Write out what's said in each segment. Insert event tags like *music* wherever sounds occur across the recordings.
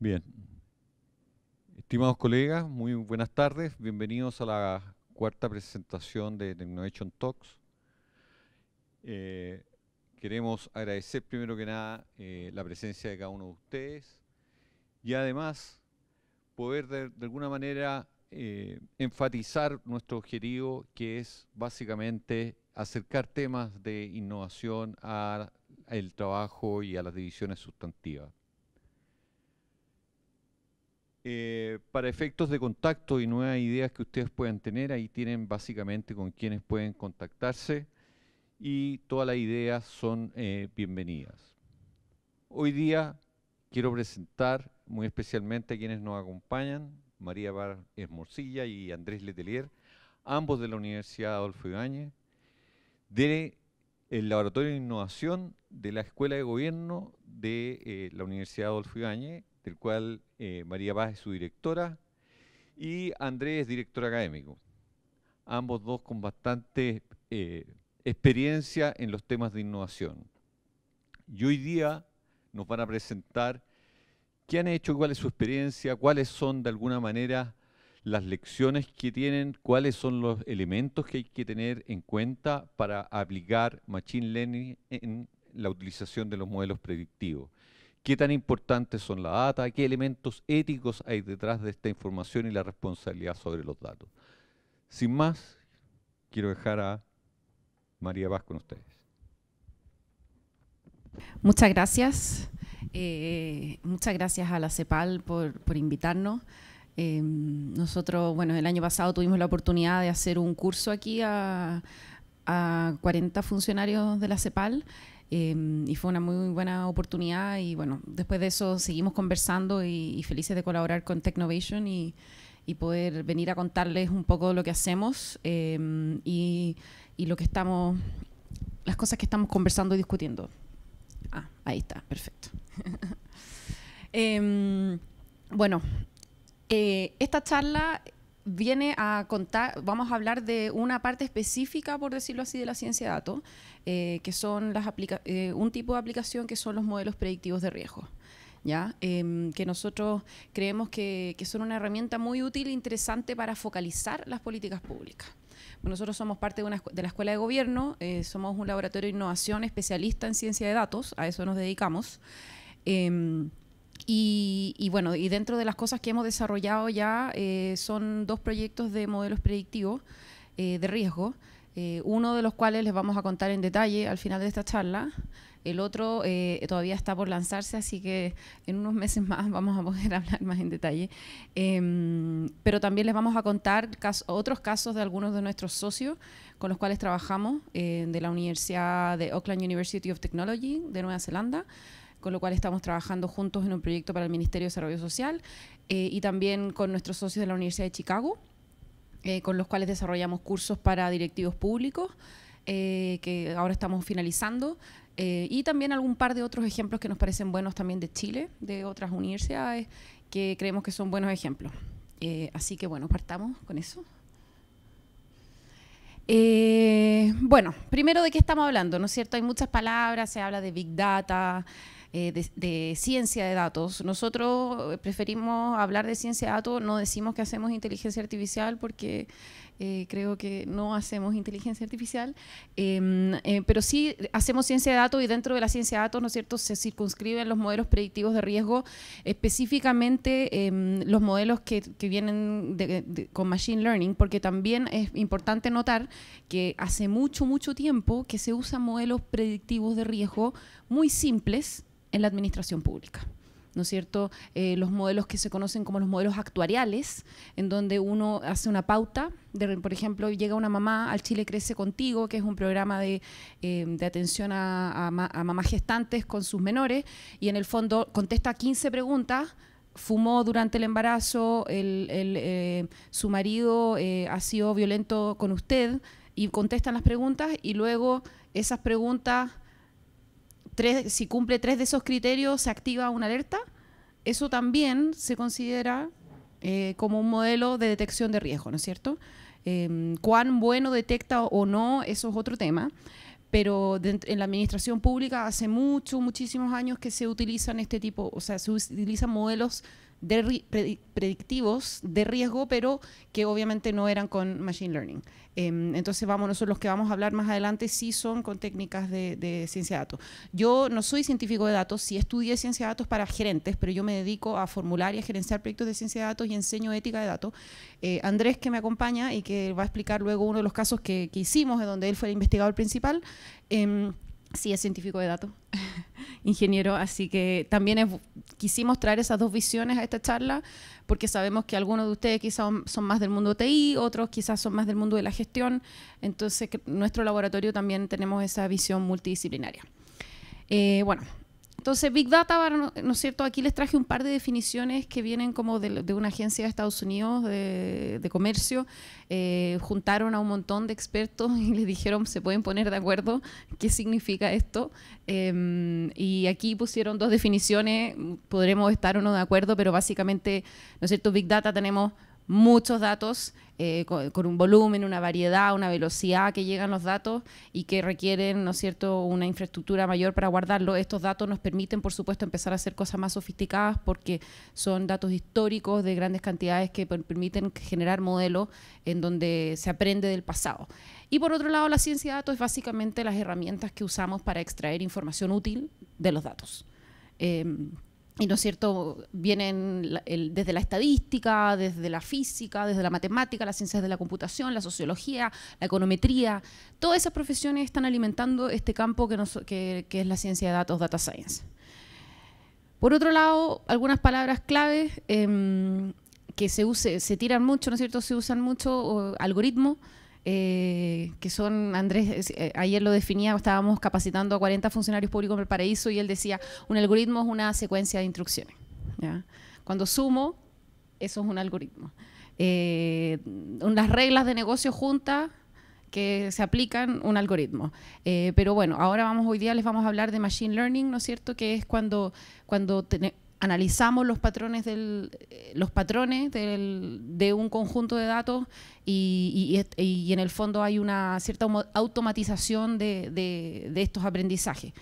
Bien. Estimados colegas, muy buenas tardes. Bienvenidos a la cuarta presentación de Technovation Talks. Eh, queremos agradecer primero que nada eh, la presencia de cada uno de ustedes y además poder de, alguna manera eh, enfatizar nuestro objetivo que es básicamente acercar temas de innovación al trabajo y a las divisiones sustantivas. Eh, para efectos de contacto y nuevas ideas que ustedes puedan tener, ahí tienen básicamente con quienes pueden contactarse y todas las ideas son eh, bienvenidas. Hoy día quiero presentar muy especialmente a quienes nos acompañan, María Bar Esmorcilla y Andrés Letelier, ambos de la Universidad Adolfo Ibáñez, del Laboratorio de Innovación de la Escuela de Gobierno de eh, la Universidad Adolfo Ibáñez el cual eh, María Paz es su directora y Andrés director académico. Ambos dos con bastante eh, experiencia en los temas de innovación. Y hoy día nos van a presentar qué han hecho, cuál es su experiencia, cuáles son de alguna manera las lecciones que tienen, cuáles son los elementos que hay que tener en cuenta para aplicar Machine Learning en la utilización de los modelos predictivos qué tan importantes son la data, qué elementos éticos hay detrás de esta información y la responsabilidad sobre los datos. Sin más, quiero dejar a María Paz con ustedes. Muchas gracias. Eh, muchas gracias a la CEPAL por, invitarnos. Eh, nosotros, bueno, el año pasado tuvimos la oportunidad de hacer un curso aquí a, a 40 funcionarios de la CEPAL Em, y fue una muy buena oportunidad y bueno, después de eso seguimos conversando y, felices de colaborar con Technovation y, y, poder venir a contarles un poco lo que hacemos em, y, y, lo que estamos, las cosas que estamos conversando y discutiendo. Ah, ahí está, perfecto. *laughs* Em, bueno, eh, esta charla viene a contar, vamos a hablar de una parte específica, por decirlo así, de la ciencia de datos, eh, que son las eh, un tipo de aplicación que son los modelos predictivos de riesgo. ¿Ya? Em, que nosotros creemos que, que son una herramienta muy útil e interesante para focalizar las políticas públicas. Nosotros somos parte de, una, de, la Escuela de Gobierno, eh, somos un laboratorio de innovación especialista en ciencia de datos, a eso nos dedicamos. Em, y, bueno, y dentro de las cosas que hemos desarrollado ya eh, son dos proyectos de modelos predictivos eh, de riesgo, eh, uno de los cuales les vamos a contar en detalle al final de esta charla. El otro todavía está por lanzarse, así que en unos meses más *laughs* vamos a poder *laughs* hablar más en detalle. Em, pero también les vamos a contar otros casos de algunos de nuestros socios con los cuales trabajamos, de la Universidad de Auckland University of Technology de Nueva Zelanda, con lo cual estamos trabajando juntos en un proyecto para el Ministerio de Desarrollo Social eh, y también con nuestros socios de la Universidad de Chicago, eh, con los cuales desarrollamos cursos para directivos públicos, eh, que ahora estamos finalizando, y también algún par de otros ejemplos que nos parecen buenos también de Chile, de otras universidades, que creemos que son buenos ejemplos. así que bueno, partamos con eso. bueno, primero de qué estamos hablando, ¿no es cierto? Hay muchas palabras, se habla de Big Data, eh, de, ciencia de datos. Nosotros eh, preferimos hablar de ciencia de datos, no decimos que hacemos inteligencia artificial porque eh, creo que no hacemos inteligencia artificial, em, pero sí hacemos ciencia de datos y dentro de la ciencia de datos, ¿no es cierto?, se circunscriben los modelos predictivos de riesgo, específicamente em, los modelos que, vienen con Machine Learning, porque también es importante notar que hace mucho, mucho tiempo que se usan modelos predictivos de riesgo muy simples, en la administración pública. ¿no es cierto? Eh, los modelos que se conocen como los modelos actuariales, en donde uno hace una pauta, por ejemplo, llega una mamá al Chile Crece Contigo, que es un programa de, em, de atención a, mamás gestantes con sus menores, y en el fondo contesta 15 preguntas. Fumó durante el embarazo, eh, su marido eh, ha sido violento con usted, y contestan las preguntas, y luego esas preguntas si cumple tres de esos criterios, se activa una alerta. Eso también se considera eh, como un modelo de detección de riesgo, ¿no es cierto? Em, cuán bueno detecta o no, eso es otro tema pero en la administración pública hace muchos, muchísimos años que se utilizan este tipo, o sea, se utilizan modelos de predictivos de riesgo, pero que obviamente no eran con Machine Learning. Em, entonces, vamos, nosotros los que vamos a hablar más adelante sí son con técnicas de, ciencia de datos. Yo no soy científico de datos, sí estudié ciencia de datos para gerentes, pero yo me dedico a formular y a gerenciar proyectos de ciencia de datos y enseño ética de datos. Eh, Andrés, que me acompaña y que va a explicar luego uno de los casos que, hicimos, en donde él fue el investigador principal, em, Sí, es científico de datos, *laughs* ingeniero, así que también es, quisimos traer esas dos visiones a esta charla porque sabemos que algunos de ustedes quizás son más del mundo TI, otros quizás son más del mundo de la gestión, entonces nuestro laboratorio también tenemos esa visión multidisciplinaria. Eh, bueno, entonces, Big Data, ¿no es cierto? Aquí les traje un par de definiciones que vienen como de, una agencia de Estados Unidos de, comercio. Eh, juntaron a un montón de expertos y les dijeron, se pueden poner de acuerdo qué significa esto. Em, y aquí pusieron dos definiciones, podremos estar uno de acuerdo, pero básicamente, ¿no es cierto? Big Data tenemos muchos datos eh, con, un volumen, una variedad, una velocidad que llegan los datos y que requieren, ¿no es cierto?, una infraestructura mayor para guardarlo. Estos datos nos permiten, por supuesto, empezar a hacer cosas más sofisticadas porque son datos históricos de grandes cantidades que permiten generar modelos en donde se aprende del pasado. Y por otro lado, la ciencia de datos es básicamente las herramientas que usamos para extraer información útil de los datos. Em, y no es cierto, vienen desde la estadística, desde la física, desde la matemática, las ciencias de la computación, la sociología, la econometría, todas esas profesiones están alimentando este campo que, es la ciencia de datos, data science. Por otro lado, algunas palabras claves em, que se, se tiran mucho, ¿no es cierto? Se usan mucho, algoritmos. algoritmo, eh, que son, Andrés, eh, eh, ayer lo definía, estábamos capacitando a 40 funcionarios públicos en el paraíso y él decía, un algoritmo es una secuencia de instrucciones. Cuando sumo, eso es un algoritmo. Eh, unas reglas de negocio juntas que se aplican un algoritmo. pero bueno, ahora vamos hoy día les vamos a hablar de machine learning, ¿no es cierto? Que es cuando cuando analizamos los patrones del, eh, los patrones de un conjunto de datos y, en el fondo hay una cierta automatización de, estos aprendizajes.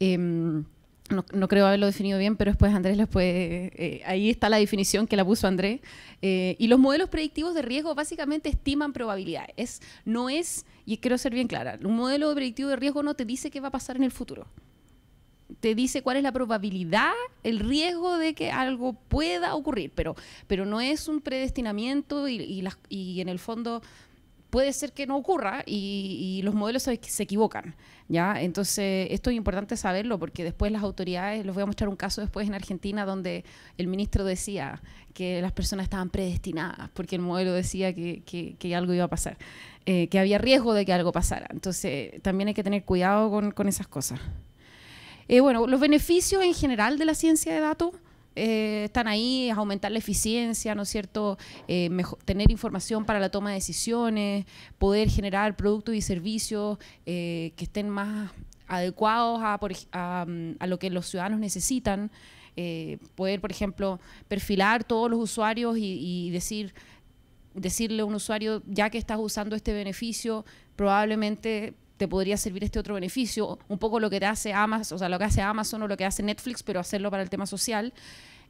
Em, no, creo haberlo definido bien, pero después Andrés les puede... Eh, ahí está la definición que la puso Andrés. Eh, y los modelos predictivos de riesgo básicamente estiman probabilidades. no es, y quiero ser bien clara, un modelo predictivo de riesgo no te dice qué va a pasar en el futuro te dice cuál es la probabilidad, el riesgo de que algo pueda ocurrir, pero, pero no es un predestinamiento y, en el fondo puede ser que no ocurra y, los modelos se, equivocan, ¿ya? Entonces, esto es importante saberlo porque después las autoridades, les voy a mostrar un caso después en Argentina donde el ministro decía que las personas estaban predestinadas porque el modelo decía que, algo iba a pasar, eh, que había riesgo de que algo pasara. Entonces, también hay que tener cuidado con, con esas cosas. Eh, bueno, los beneficios en general de la ciencia de datos eh, están ahí, aumentar la eficiencia, ¿no es cierto? Eh, tener información para la toma de decisiones, poder generar productos y servicios que estén más adecuados mm, a, lo que los ciudadanos necesitan, poder, por ejemplo, perfilar todos los usuarios y, decir decirle a un usuario, ya que estás usando este beneficio, probablemente te podría servir este otro beneficio, un poco lo que te hace Amazon, o sea, lo que hace Amazon o lo que hace Netflix, pero hacerlo para el tema social.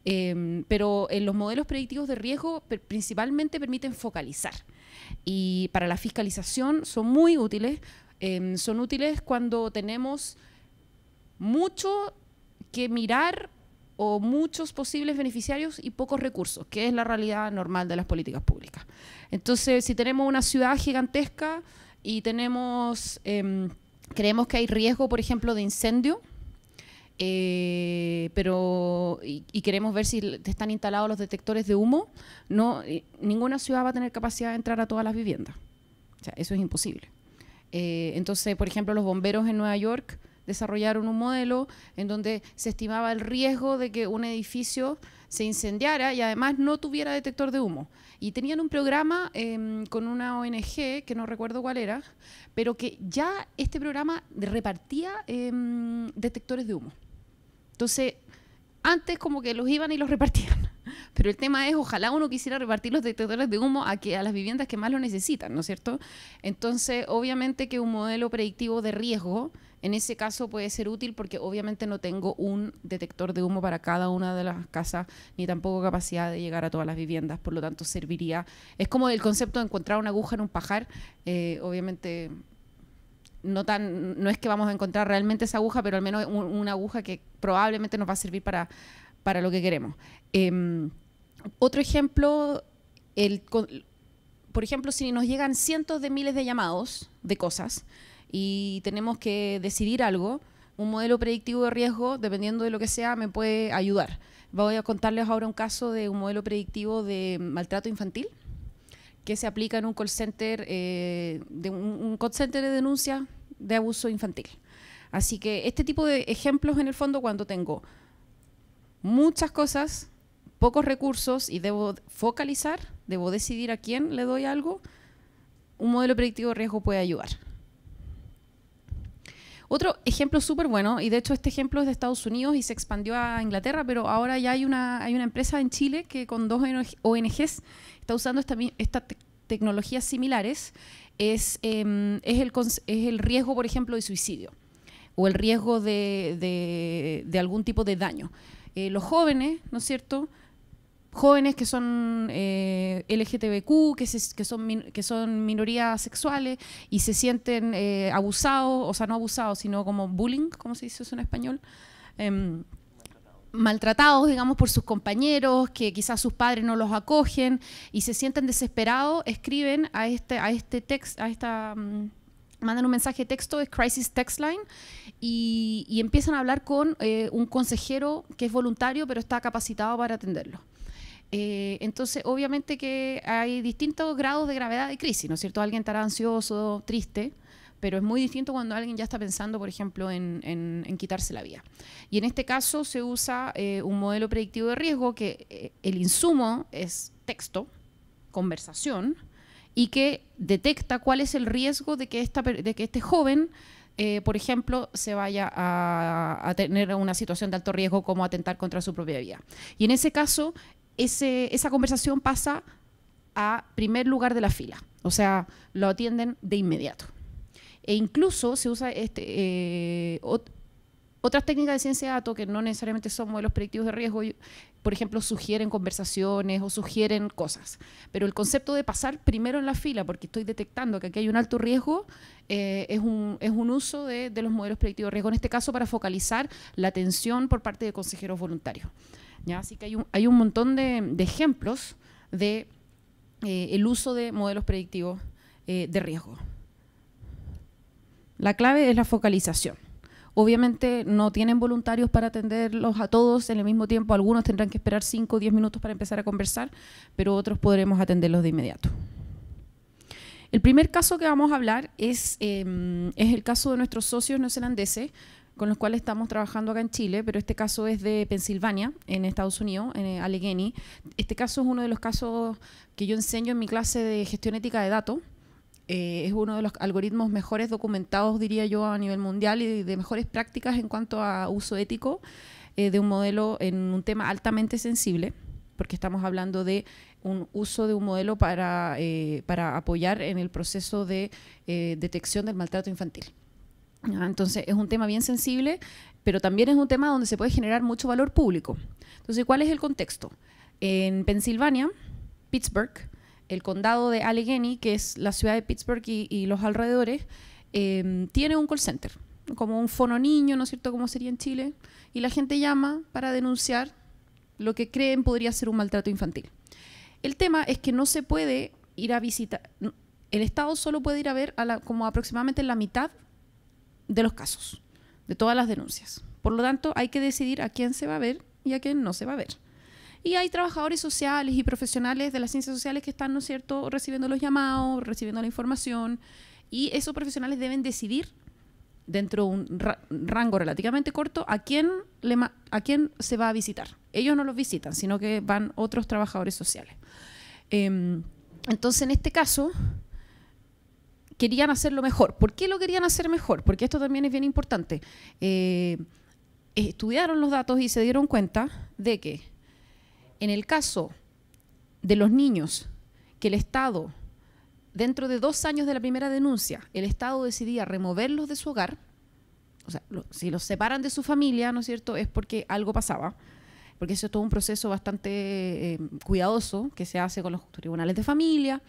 Em, pero en los modelos predictivos de riesgo principalmente permiten focalizar y para la fiscalización son muy útiles. Em, son útiles cuando tenemos mucho que mirar o muchos posibles beneficiarios y pocos recursos, que es la realidad normal de las políticas públicas. Entonces, si tenemos una ciudad gigantesca, y tenemos, em, creemos que hay riesgo, por ejemplo, de incendio. Eh, pero y, queremos ver si están instalados los detectores de humo. No, ninguna ciudad va a tener capacidad de entrar a todas las viviendas. O sea, eso es imposible. Eh, entonces, por ejemplo, los bomberos en Nueva York desarrollaron un modelo en donde se estimaba el riesgo de que un edificio se incendiara y además no tuviera detector de humo. Y tenían un programa em, con una ONG, que no recuerdo cuál era, pero que ya este programa repartía em, detectores de humo. Entonces, antes como que los iban y los repartían. *laughs* Pero el tema es, ojalá uno quisiera repartir los detectores de humo a, que, a las viviendas que más lo necesitan, ¿no es cierto? Entonces, obviamente que un modelo predictivo de riesgo en ese caso puede ser útil porque obviamente no tengo un detector de humo para cada una de las casas ni tampoco capacidad de llegar a todas las viviendas, por lo tanto serviría. Es como el concepto de encontrar una aguja en un pajar, eh, obviamente no tan no es que vamos a encontrar realmente esa aguja, pero al menos una aguja que probablemente nos va a servir para, para lo que queremos. Em, otro ejemplo, el, por ejemplo, si nos llegan cientos de miles de llamados de cosas, y tenemos que decidir algo, un modelo predictivo de riesgo, dependiendo de lo que sea, me puede ayudar. Voy a contarles ahora un caso de un modelo predictivo de maltrato infantil que se aplica en un call center, eh, de call center de denuncia de abuso infantil. Así que este tipo de ejemplos en el fondo cuando tengo muchas cosas, pocos recursos y debo focalizar, debo decidir a quién le doy algo, un modelo predictivo de riesgo puede ayudar. Otro ejemplo súper bueno, y de hecho este ejemplo es de Estados Unidos y se expandió a Inglaterra, pero ahora ya hay una, hay una empresa en Chile que con dos ONGs está usando estas esta tecnologías similares, es, em, es, el, es el riesgo, por ejemplo, de suicidio o el riesgo de, de, algún tipo de daño. Eh, los jóvenes, ¿no es cierto?, jóvenes que son eh, LGTBQ, que, son minorías sexuales y se sienten eh, abusados, o sea, no abusados, sino como bullying, como se dice eso en español. Em, maltratados, digamos, por sus compañeros, que quizás sus padres no los acogen y se sienten desesperados, escriben a este, a este texto, a esta... Mm, mandan un mensaje de texto, es Crisis Text Line, y, empiezan a hablar con eh, un consejero que es voluntario, pero está capacitado para atenderlo. Eh, entonces, obviamente que hay distintos grados de gravedad de crisis, ¿no es cierto? Alguien estará ansioso, triste, pero es muy distinto cuando alguien ya está pensando, por ejemplo, en, quitarse la vida. Y en este caso se usa eh, un modelo predictivo de riesgo que eh, el insumo es texto, conversación, y que detecta cuál es el riesgo de que, este joven por ejemplo, se vaya a, a, tener una situación de alto riesgo como atentar contra su propia vida. Y en ese caso, esa conversación pasa a primer lugar de la fila, o sea, lo atienden de inmediato. E incluso se usa este, eh, otras técnicas de ciencia de datos que no necesariamente son modelos predictivos de riesgo, por ejemplo, sugieren conversaciones o sugieren cosas. Pero el concepto de pasar primero en la fila, porque estoy detectando que aquí hay un alto riesgo, eh, es, un, uso de, de los modelos predictivos de riesgo, en este caso para focalizar la atención por parte de consejeros voluntarios. Así que hay un, montón de, ejemplos de eh, uso de modelos predictivos eh, de riesgo. La clave es la focalización. Obviamente no tienen voluntarios para atenderlos a todos en el mismo tiempo. Algunos tendrán que esperar 5 o 10 minutos para empezar a conversar, pero otros podremos atenderlos de inmediato. El primer caso que vamos a hablar es, em, es el caso de nuestros socios neozelandeses, con los cuales estamos trabajando acá en Chile, pero este caso es de Pensilvania, en Estados Unidos, en eh, Allegheny. Este caso es uno de los casos que yo enseño en mi clase de gestión ética de datos. Eh, es uno de los algoritmos mejores documentados, diría yo, a nivel mundial y de mejores prácticas en cuanto a uso ético eh, de un modelo en un tema altamente sensible, porque estamos hablando de un uso de un modelo para apoyar en el proceso de detección del maltrato infantil. Ah, entonces es un tema bien sensible, pero también es un tema donde se puede generar mucho valor público. Entonces, ¿cuál es el contexto? En Pensilvania, Pittsburgh, el condado de Allegheny, que es la ciudad de Pittsburgh y, los alrededores, em, tiene un call center, como un fono niño, ¿no es cierto?, como sería en Chile, y la gente llama para denunciar lo que creen podría ser un maltrato infantil. El tema es que no se puede ir a visitar, el Estado solo puede ir a ver como aproximadamente la mitad de los casos, de todas las denuncias. Por lo tanto, hay que decidir a quién se va a ver y a quién no se va a ver. Y hay trabajadores sociales y profesionales de las ciencias sociales que están, ¿no es cierto?, recibiendo los llamados, recibiendo la información, y esos profesionales deben decidir dentro de un rango relativamente corto a quién, le a quién se va a visitar. Ellos no los visitan, sino que van otros trabajadores sociales. Em, entonces, en este caso, querían hacerlo mejor. ¿Por qué lo querían hacer mejor? Porque esto también es bien importante. Eh, estudiaron los datos y se dieron cuenta de que en el caso de los niños que el Estado, dentro de dos años de la primera denuncia, el Estado decidía removerlos de su hogar, o sea, si los separan de su familia, ¿no es cierto?, es porque algo pasaba, porque eso es todo un proceso bastante eh, cuidadoso que se hace con los tribunales de familia,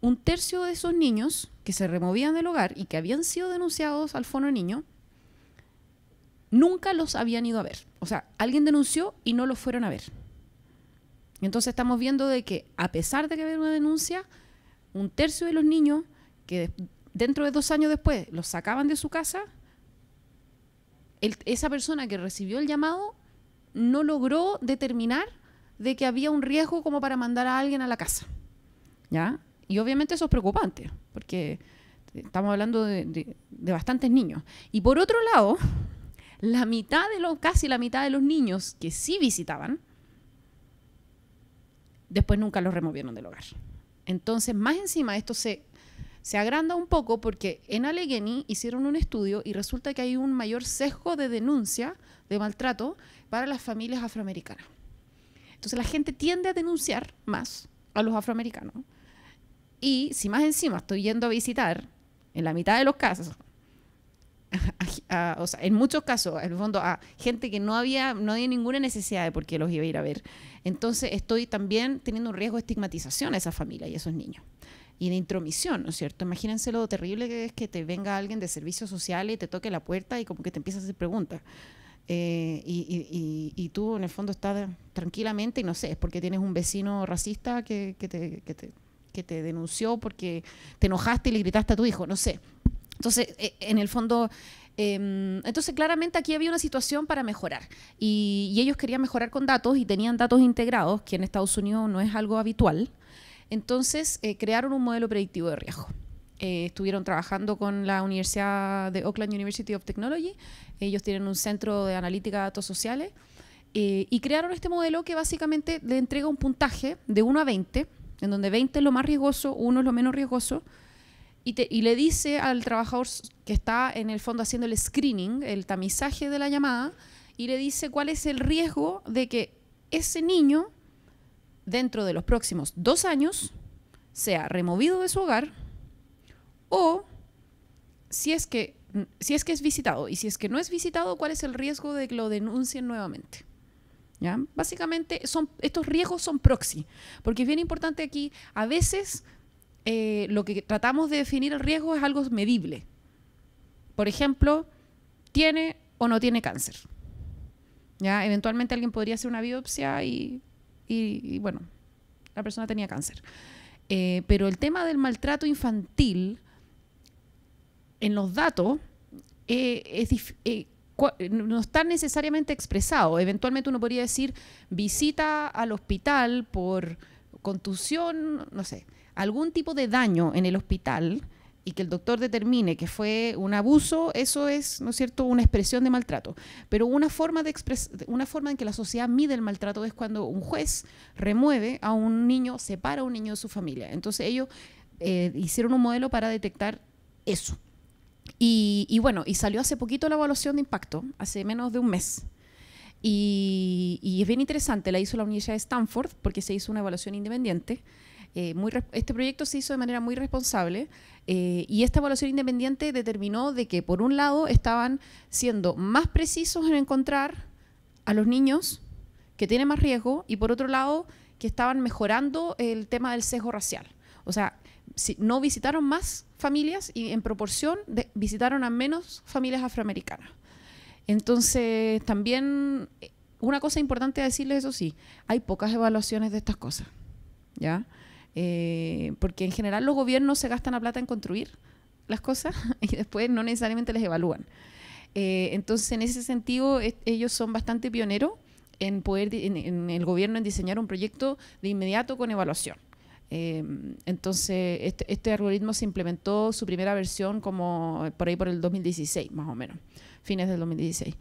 un tercio de esos niños que se removían del hogar y que habían sido denunciados al Fono Niño, nunca los habían ido a ver. O sea, alguien denunció y no los fueron a ver. Entonces estamos viendo de que a pesar de que había una denuncia, un tercio de los niños que dentro de dos años después los sacaban de su casa, esa persona que recibió el llamado no logró determinar de que había un riesgo como para mandar a alguien a la casa. ¿Ya? Y obviamente eso es preocupante, porque estamos hablando de, bastantes niños. Y por otro lado, *laughs* la mitad de los, casi la mitad de los niños que sí visitaban, después nunca los removieron del hogar. Entonces, más encima, esto se, se agranda un poco porque en Allegheny hicieron un estudio y resulta que hay un mayor sesgo de denuncia de maltrato para las familias afroamericanas. Entonces, la gente tiende a denunciar más a los afroamericanos y si más encima estoy yendo a visitar, en la mitad de los casos, *laughs* o sea, en muchos casos, en el fondo, a gente que no había, no había ninguna necesidad de por qué los iba a ir a ver. Entonces estoy también teniendo un riesgo de estigmatización a esa familia y a esos niños. Y de intromisión, ¿no es cierto? Imagínense lo terrible que es que te venga alguien de servicios sociales y te toque la puerta y como que te empieza a hacer preguntas. Eh, y, y, y, tú en el fondo estás tranquilamente y no sé, es porque tienes un vecino racista que, que te, que te que te denunció porque te enojaste y le gritaste a tu hijo, no sé. Entonces, eh, en el fondo, em, entonces, claramente aquí había una situación para mejorar y, ellos querían mejorar con datos y tenían datos integrados, que en Estados Unidos no es algo habitual. Entonces, eh, crearon un modelo predictivo de riesgo. Eh, estuvieron trabajando con la Universidad de Oakland University of Technology. Ellos tienen un centro de analítica de datos sociales y crearon este modelo que básicamente le entrega un puntaje de 1 a 20 en donde 20 es lo más riesgoso, uno es lo menos riesgoso, y, y le dice al trabajador que está en el fondo haciendo el screening, el tamizaje de la llamada, y le dice cuál es el riesgo de que ese niño, dentro de los próximos dos años, sea removido de su hogar o si es que si es que es visitado y si es que no es visitado, cuál es el riesgo de que lo denuncien nuevamente. Básicamente estos riesgos son proxy, porque es bien importante aquí, a veces eh, lo que tratamos de definir el riesgo es algo medible. Por ejemplo, tiene o no tiene cáncer. ¿Ya? Eventualmente alguien podría hacer una biopsia y, bueno, la persona tenía cáncer. Eh, pero el tema del maltrato infantil en los datos eh, es difícil, no está necesariamente expresado. Eventualmente uno podría decir visita al hospital por contusión, no sé, algún tipo de daño en el hospital y que el doctor determine que fue un abuso, eso es, ¿no es cierto?, una expresión de maltrato. Pero una forma, de expresar, una forma en que la sociedad mide el maltrato es cuando un juez remueve a un niño, separa a un niño de su familia. Entonces ellos eh, hicieron un modelo para detectar eso. Y, bueno, y salió hace poquito la evaluación de impacto, hace menos de un mes. Y, es bien interesante, la hizo la Universidad de Stanford porque se hizo una evaluación independiente. Eh, este proyecto se hizo de manera muy responsable eh, y esta evaluación independiente determinó de que, por un lado, estaban siendo más precisos en encontrar a los niños que tienen más riesgo y, por otro lado, que estaban mejorando el tema del sesgo racial. O sea, si, no visitaron más familias y en proporción visitaron a menos familias afroamericanas. Entonces, también eh, una cosa importante a decirles, eso sí, hay pocas evaluaciones de estas cosas, ¿ya? Eh, porque en general los gobiernos se gastan la plata en construir las cosas *laughs* y después no necesariamente les evalúan. Eh, entonces, en ese sentido, ellos son bastante pioneros en poder, en el gobierno, en diseñar un proyecto de inmediato con evaluación. Em, entonces, este, este, algoritmo se implementó su primera versión como eh, por ahí por el 2016, más o menos, fines del 2016.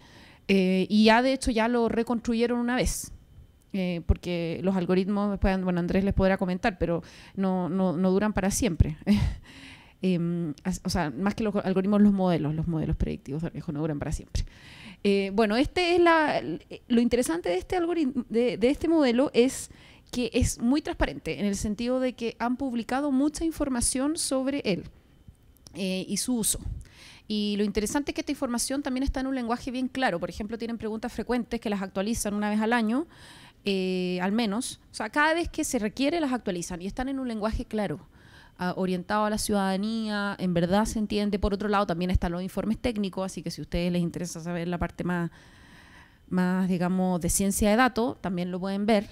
Eh, y ya de hecho ya lo reconstruyeron una vez. Eh, porque los algoritmos, después, bueno, Andrés les podrá comentar, pero no, no, no duran para siempre. *laughs* Em, o sea, más que los algoritmos, los modelos, los modelos predictivos de no duran para siempre. bueno, este es la, lo interesante de este, algoritmo, de, de este modelo es que es muy transparente en el sentido de que han publicado mucha información sobre él eh, y su uso. Y lo interesante es que esta información también está en un lenguaje bien claro. Por ejemplo, tienen preguntas frecuentes que las actualizan una vez al año, eh, al menos. O sea, cada vez que se requiere las actualizan y están en un lenguaje claro ah, orientado a la ciudadanía, en verdad se entiende. Por otro lado, también están los informes técnicos, así que si a ustedes les interesa saber la parte más, más digamos, de ciencia de datos, también lo pueden ver.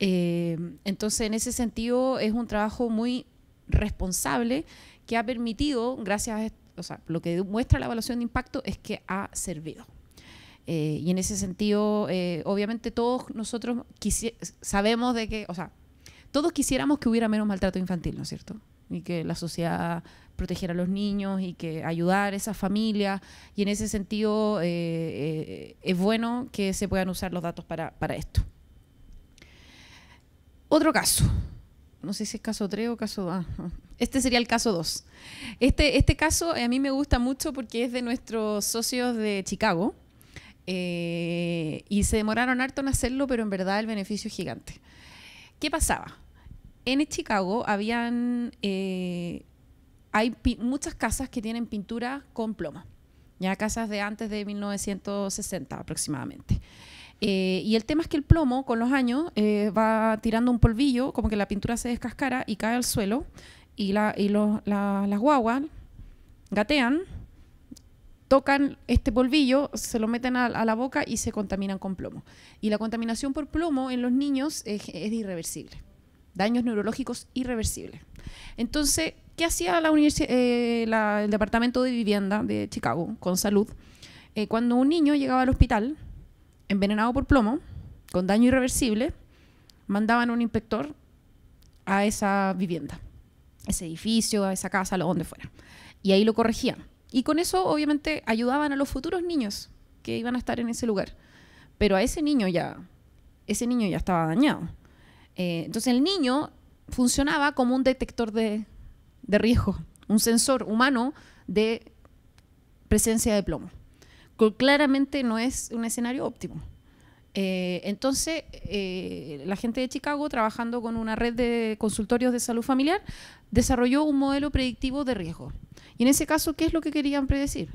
Eh, entonces, en ese sentido, es un trabajo muy responsable que ha permitido, gracias a o sea, lo que muestra la evaluación de impacto es que ha servido. Eh, y en ese sentido, eh, obviamente todos nosotros sabemos de que, o sea, todos quisiéramos que hubiera menos maltrato infantil, ¿no es cierto? Y que la sociedad protegiera a los niños y que ayudar a esas familias. Y en ese sentido, es bueno que se puedan usar los datos para, para esto. Otro caso. No sé si es caso 3 o caso 2, Este sería el caso 2. Este, este caso a mí me gusta mucho porque es de nuestros socios de Chicago. Eh, y se demoraron harto en hacerlo, pero en verdad el beneficio es gigante. ¿Qué pasaba? En Chicago habían, eh, hay muchas casas que tienen pintura con plomo, ya casas de antes de 1960 aproximadamente. Eh, y el tema es que el plomo con los años eh, va tirando un polvillo, como que la pintura se descascara y cae al suelo y, la, y los, las guaguas gatean, tocan este polvillo, se lo meten a, la boca y se contaminan con plomo. Y la contaminación por plomo en los niños es, irreversible, daños neurológicos irreversibles. Entonces, ¿qué hacía eh, la el Departamento de Vivienda de Chicago con salud? cuando un niño llegaba al hospital, envenenado por plomo, con daño irreversible, mandaban un inspector a esa vivienda, ese edificio, a esa casa, lo donde fuera. Y ahí lo corregían. Y con eso, obviamente, ayudaban a los futuros niños que iban a estar en ese lugar. Pero a ese niño ya, ese niño ya estaba dañado. Eh, entonces el niño funcionaba como un detector de riesgo, un sensor humano de presencia de plomo claramente no es un escenario óptimo. Eh, entonces, eh, la gente de Chicago, trabajando con una red de consultorios de salud familiar, desarrolló un modelo predictivo de riesgo. Y en ese caso, ¿qué es lo que querían predecir?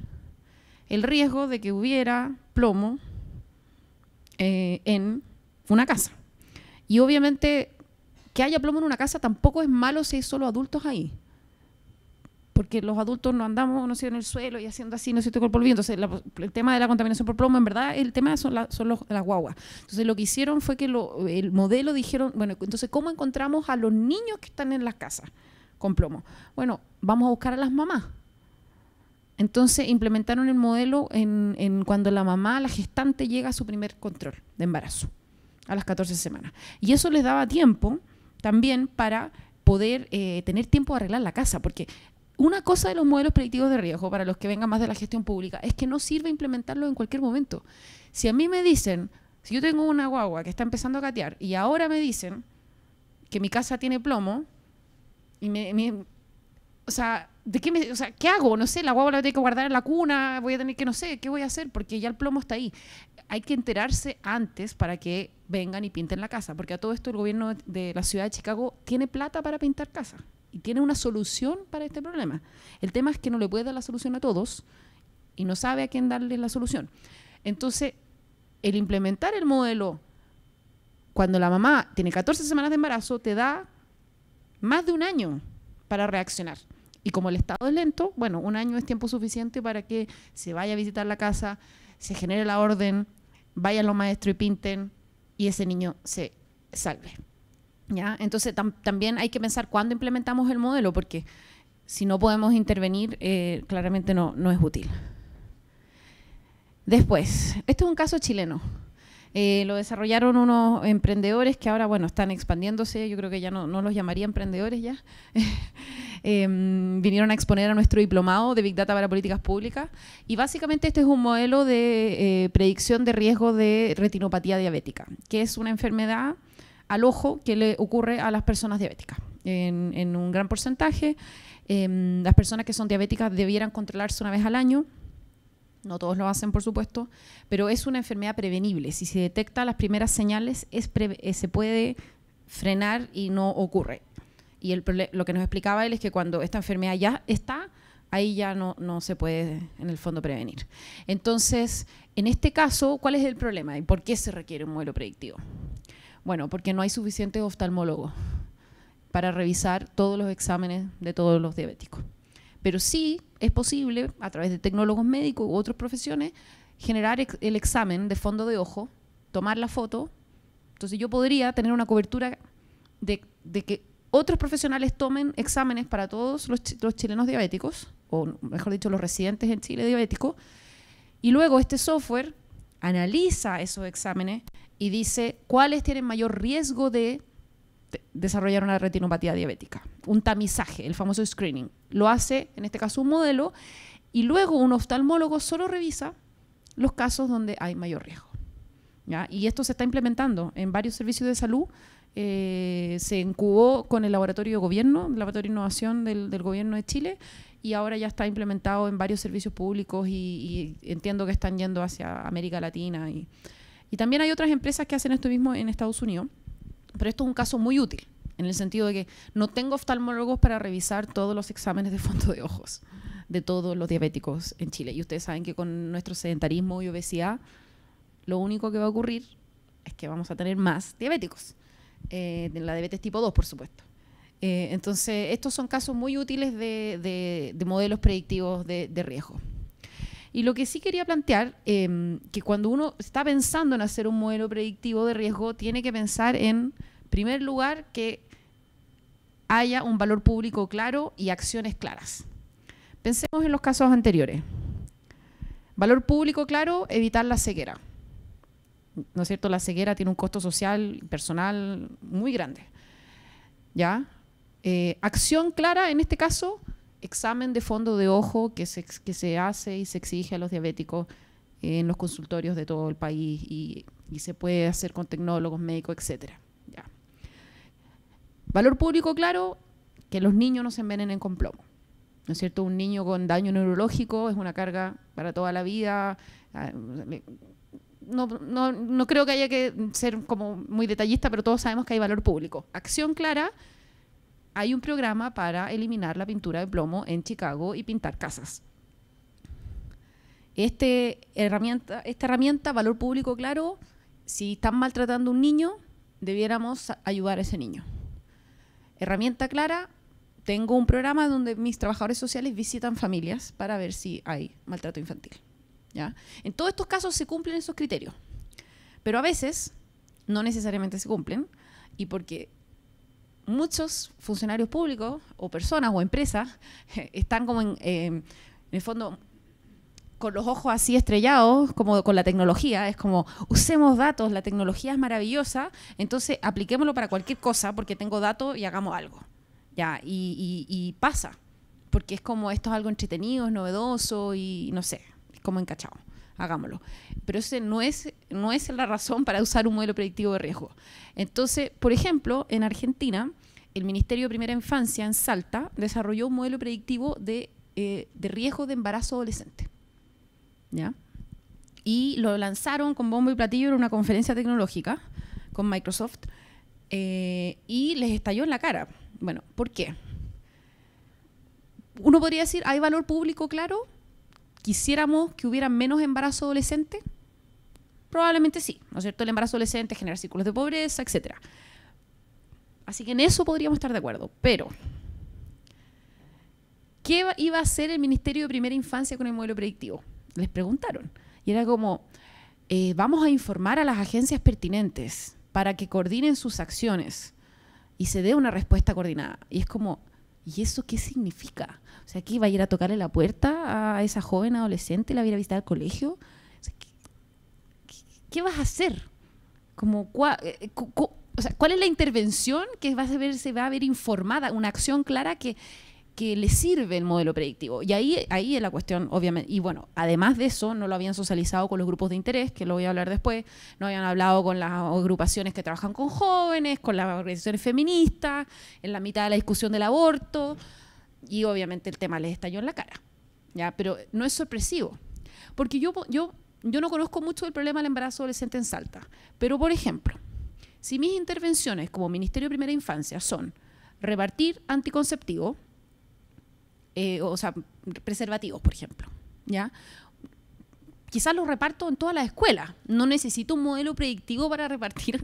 El riesgo de que hubiera plomo eh, en una casa. Y obviamente, que haya plomo en una casa tampoco es malo si hay solo adultos ahí porque los adultos no andamos, no sé, en el suelo y haciendo así, no sé, con el polvo. Entonces, el tema de la contaminación por plomo, en verdad, el tema son, son los, las guaguas. Entonces, lo que hicieron fue que el modelo dijeron, bueno, entonces, ¿cómo encontramos a los niños que están en las casas con plomo? Bueno, vamos a buscar a las mamás. Entonces implementaron el modelo en, cuando la mamá, la gestante, llega a su primer control de embarazo, a las 14 semanas. Y eso les daba tiempo también para poder eh, tener tiempo de arreglar la casa, porque una cosa de los modelos predictivos de riesgo, para los que vengan más de la gestión pública, es que no sirve implementarlo en cualquier momento. Si a mí me dicen, si yo tengo una guagua que está empezando a catear y ahora me dicen que mi casa tiene plomo, y o sea, ¿de qué, sea, qué hago? No sé, la guagua la tengo que guardar en la cuna, voy a tener que, no sé, ¿qué voy a hacer? Porque ya el plomo está ahí. Hay que enterarse antes para que vengan y pinten la casa, porque a todo esto el gobierno de la ciudad de Chicago tiene plata para pintar casa y tiene una solución para este problema. El tema es que no le puede dar la solución a todos y no sabe a quién darle la solución. Entonces, el implementar el modelo cuando la mamá tiene 14 semanas de embarazo te da más de un año para reaccionar. Y como el estado es lento, bueno, un año es tiempo suficiente para que se vaya a visitar la casa, se genere la orden, vayan los maestros y pinten y ese niño se salve. Entonces también hay que pensar cuándo implementamos el modelo, porque si no podemos intervenir, eh, claramente no, no es útil. Después, este es un caso chileno. Eh, lo desarrollaron unos emprendedores que ahora, bueno, están expandiéndose, yo creo que ya no, no los llamaría emprendedores ya. *laughs* Eh, vinieron a exponer a nuestro diplomado de Big Data para Políticas Públicas y básicamente este es un modelo de predicción de riesgo de retinopatía diabética, que es una enfermedad al ojo que le ocurre a las personas diabéticas. En, un gran porcentaje, em, las personas que son diabéticas debieran controlarse una vez al año. No todos lo hacen, por supuesto, pero es una enfermedad prevenible. Si se detecta las primeras señales, eh, se puede frenar y no ocurre. Y lo que nos explicaba él es que cuando esta enfermedad ya está, ahí ya no, no, se puede, en el fondo, prevenir. Entonces, en este caso, ¿cuál es el problema y por qué se requiere un modelo predictivo? Bueno, porque no hay suficiente oftalmólogos para revisar todos los exámenes de todos los diabéticos. Pero sí es posible, a través de tecnólogos médicos u otras profesiones, generar el examen de fondo de ojo, tomar la foto. Entonces yo podría tener una cobertura de, que otros profesionales tomen exámenes para todos los, los chilenos diabéticos, o mejor dicho, los residentes en Chile diabéticos, y luego este software analiza esos exámenes y dice cuáles tienen mayor riesgo de desarrollar una retinopatía diabética. Un tamizaje, el famoso screening. Lo hace, en este caso, un modelo y luego un oftalmólogo solo revisa los casos donde hay mayor riesgo. Y esto se está implementando en varios servicios de salud. Eh, se incubó con el laboratorio de gobierno, el laboratorio de innovación del, gobierno de Chile, y ahora ya está implementado en varios servicios públicos y, y entiendo que están yendo hacia América Latina y, y también hay otras empresas que hacen esto mismo en Estados Unidos, pero esto es un caso muy útil, en el sentido de que no tengo oftalmólogos para revisar todos los exámenes de fondo de ojos de todos los diabéticos en Chile. Y ustedes saben que con nuestro sedentarismo y obesidad, lo único que va a ocurrir es que vamos a tener más diabéticos. Eh, la diabetes tipo 2, por supuesto. Eh, entonces, estos son casos muy útiles de, modelos predictivos de riesgo. Y lo que sí quería plantear, em, que cuando uno está pensando en hacer un modelo predictivo de riesgo, tiene que pensar en, primer lugar, que haya un valor público claro y acciones claras. Pensemos en los casos anteriores. Valor público claro, evitar la ceguera. ¿No es cierto? La ceguera tiene un costo social, y personal muy grande. ¿Ya? Eh, acción clara, en este caso, examen de fondo de ojo que se, que se hace y se exige a los diabéticos en los consultorios de todo el país y, se puede hacer con tecnólogos, médicos, etc. Valor público, claro, que los niños no se envenenen en plomo. ¿No es cierto? Un niño con daño neurológico es una carga para toda la vida. Ah, no, creo que haya que ser como muy detallista, pero todos sabemos que hay valor público. Acción clara, hay un programa para eliminar la pintura de plomo en Chicago y pintar casas. Este herramienta, esta herramienta, valor público claro, si están maltratando un niño, debiéramos ayudar a ese niño. Herramienta clara, tengo un programa donde mis trabajadores sociales visitan familias para ver si hay maltrato infantil. ¿ya? En todos estos casos se cumplen esos criterios, pero a veces no necesariamente se cumplen y porque muchos funcionarios públicos o personas o empresas eh, están como eh, en, el fondo con los ojos así estrellados, como con la tecnología, es como, usemos datos, la tecnología es maravillosa, entonces apliquémoslo para cualquier cosa, porque tengo datos y hagamos algo. Ya, y, y pasa, porque es como, esto es algo entretenido, es novedoso y no sé, es como encachado hagámoslo. Pero ese no es, no es la razón para usar un modelo predictivo de riesgo. Entonces, por ejemplo, en Argentina, el Ministerio de Primera Infancia en Salta desarrolló un modelo predictivo de, eh, riesgo de embarazo adolescente. Y lo lanzaron con bombo y platillo en una conferencia tecnológica con Microsoft eh, y les estalló en la cara. Bueno, ¿por qué? Uno podría decir, hay valor público claro, quisiéramos que hubiera menos embarazo adolescente? Probablemente sí, ¿no es cierto? El embarazo adolescente genera círculos de pobreza, etc. Así que en eso podríamos estar de acuerdo, pero ¿qué iba a hacer el Ministerio de Primera Infancia con el modelo predictivo? Les preguntaron. Y era como, eh, vamos a informar a las agencias pertinentes para que coordinen sus acciones y se dé una respuesta coordinada. Y es como, ¿y eso qué significa? O sea, aquí va a ir a tocarle la puerta a esa joven adolescente, la va a ir a visitar al colegio. ¿qué, vas a hacer? Como, eh, eh, ¿Cuál es la intervención que va a ver, se va a ver informada? Una acción clara que, que le sirve el modelo predictivo. Y ahí, ahí es la cuestión, obviamente. Y bueno, además de eso, no lo habían socializado con los grupos de interés, que lo voy a hablar después, no habían hablado con las agrupaciones que trabajan con jóvenes, con las organizaciones feministas, en la mitad de la discusión del aborto y obviamente el tema les estalló en la cara. ¿ya? Pero no es sorpresivo, porque yo, yo, yo no conozco mucho el problema del embarazo adolescente en Salta, pero por ejemplo, si mis intervenciones como Ministerio de Primera Infancia son repartir anticonceptivo, eh, o sea, preservativos, por ejemplo, ¿ya? Quizás los reparto en todas las escuelas. No necesito un modelo predictivo para repartir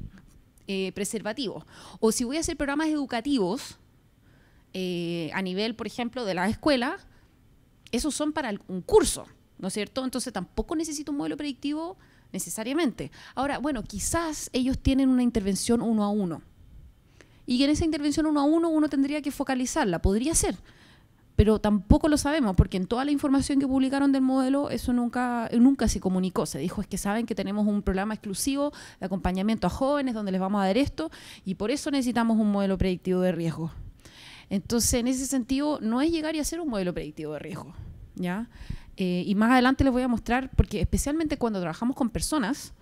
eh, preservativos. O si voy a hacer programas educativos, eh, a nivel, por ejemplo, de la escuela, esos son para un curso, ¿no es cierto? Entonces tampoco necesito un modelo predictivo necesariamente. Ahora, bueno, quizás ellos tienen una intervención uno a uno. Y en esa intervención uno a uno uno tendría que focalizarla, podría ser, pero tampoco lo sabemos porque en toda la información que publicaron del modelo eso nunca, eh, nunca se comunicó. Se dijo es que saben que tenemos un programa exclusivo de acompañamiento a jóvenes donde les vamos a dar esto y por eso necesitamos un modelo predictivo de riesgo. Entonces, en ese sentido, no es llegar y hacer un modelo predictivo de riesgo, ¿ya? Eh, y más adelante les voy a mostrar, porque especialmente cuando trabajamos con personas,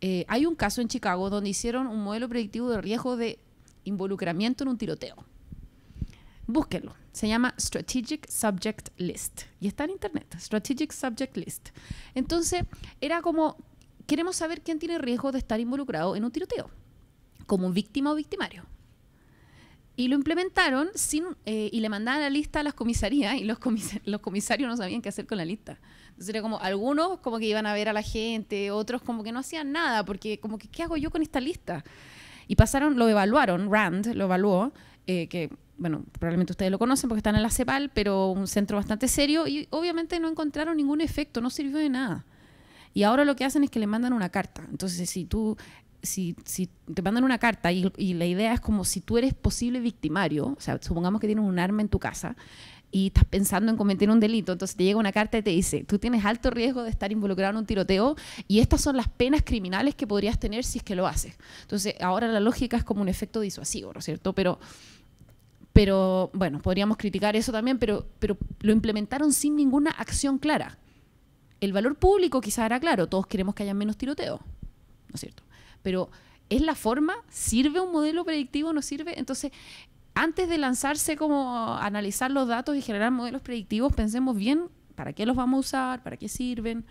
eh, hay un caso en Chicago donde hicieron un modelo predictivo de riesgo de involucramiento en un tiroteo. Búsquenlo. Se llama Strategic Subject List. Y está en internet. Strategic Subject List. Entonces, era como, queremos saber quién tiene riesgo de estar involucrado en un tiroteo, como víctima o victimario y lo implementaron sin, eh, y le mandaban la lista a las comisarías y los, los comisarios no sabían qué hacer con la lista. Entonces era como algunos como que iban a ver a la gente, otros como que no hacían nada, porque como que, ¿qué hago yo con esta lista? Y pasaron, lo evaluaron, Rand lo evaluó, eh, que bueno, probablemente ustedes lo conocen porque están en la CEPAL, pero un centro bastante serio, y obviamente no encontraron ningún efecto, no sirvió de nada. Y ahora lo que hacen es que le mandan una carta. Entonces, si tú si, te mandan una carta y, la idea es como si tú eres posible victimario, o sea, supongamos que tienes un arma en tu casa y estás pensando en cometer un delito, entonces te llega una carta y te dice, tú tienes alto riesgo de estar involucrado en un tiroteo y estas son las penas criminales que podrías tener si es que lo haces. Entonces, ahora la lógica es como un efecto disuasivo, ¿no es cierto? Pero pero bueno, podríamos criticar eso también, pero, pero lo implementaron sin ninguna acción clara. El valor público quizá era claro, todos queremos que haya menos tiroteo, ¿no es cierto? pero ¿es la forma? ¿Sirve un modelo predictivo o no sirve? Entonces, antes de lanzarse como a analizar los datos y generar modelos predictivos, pensemos bien para qué los vamos a usar, para qué sirven,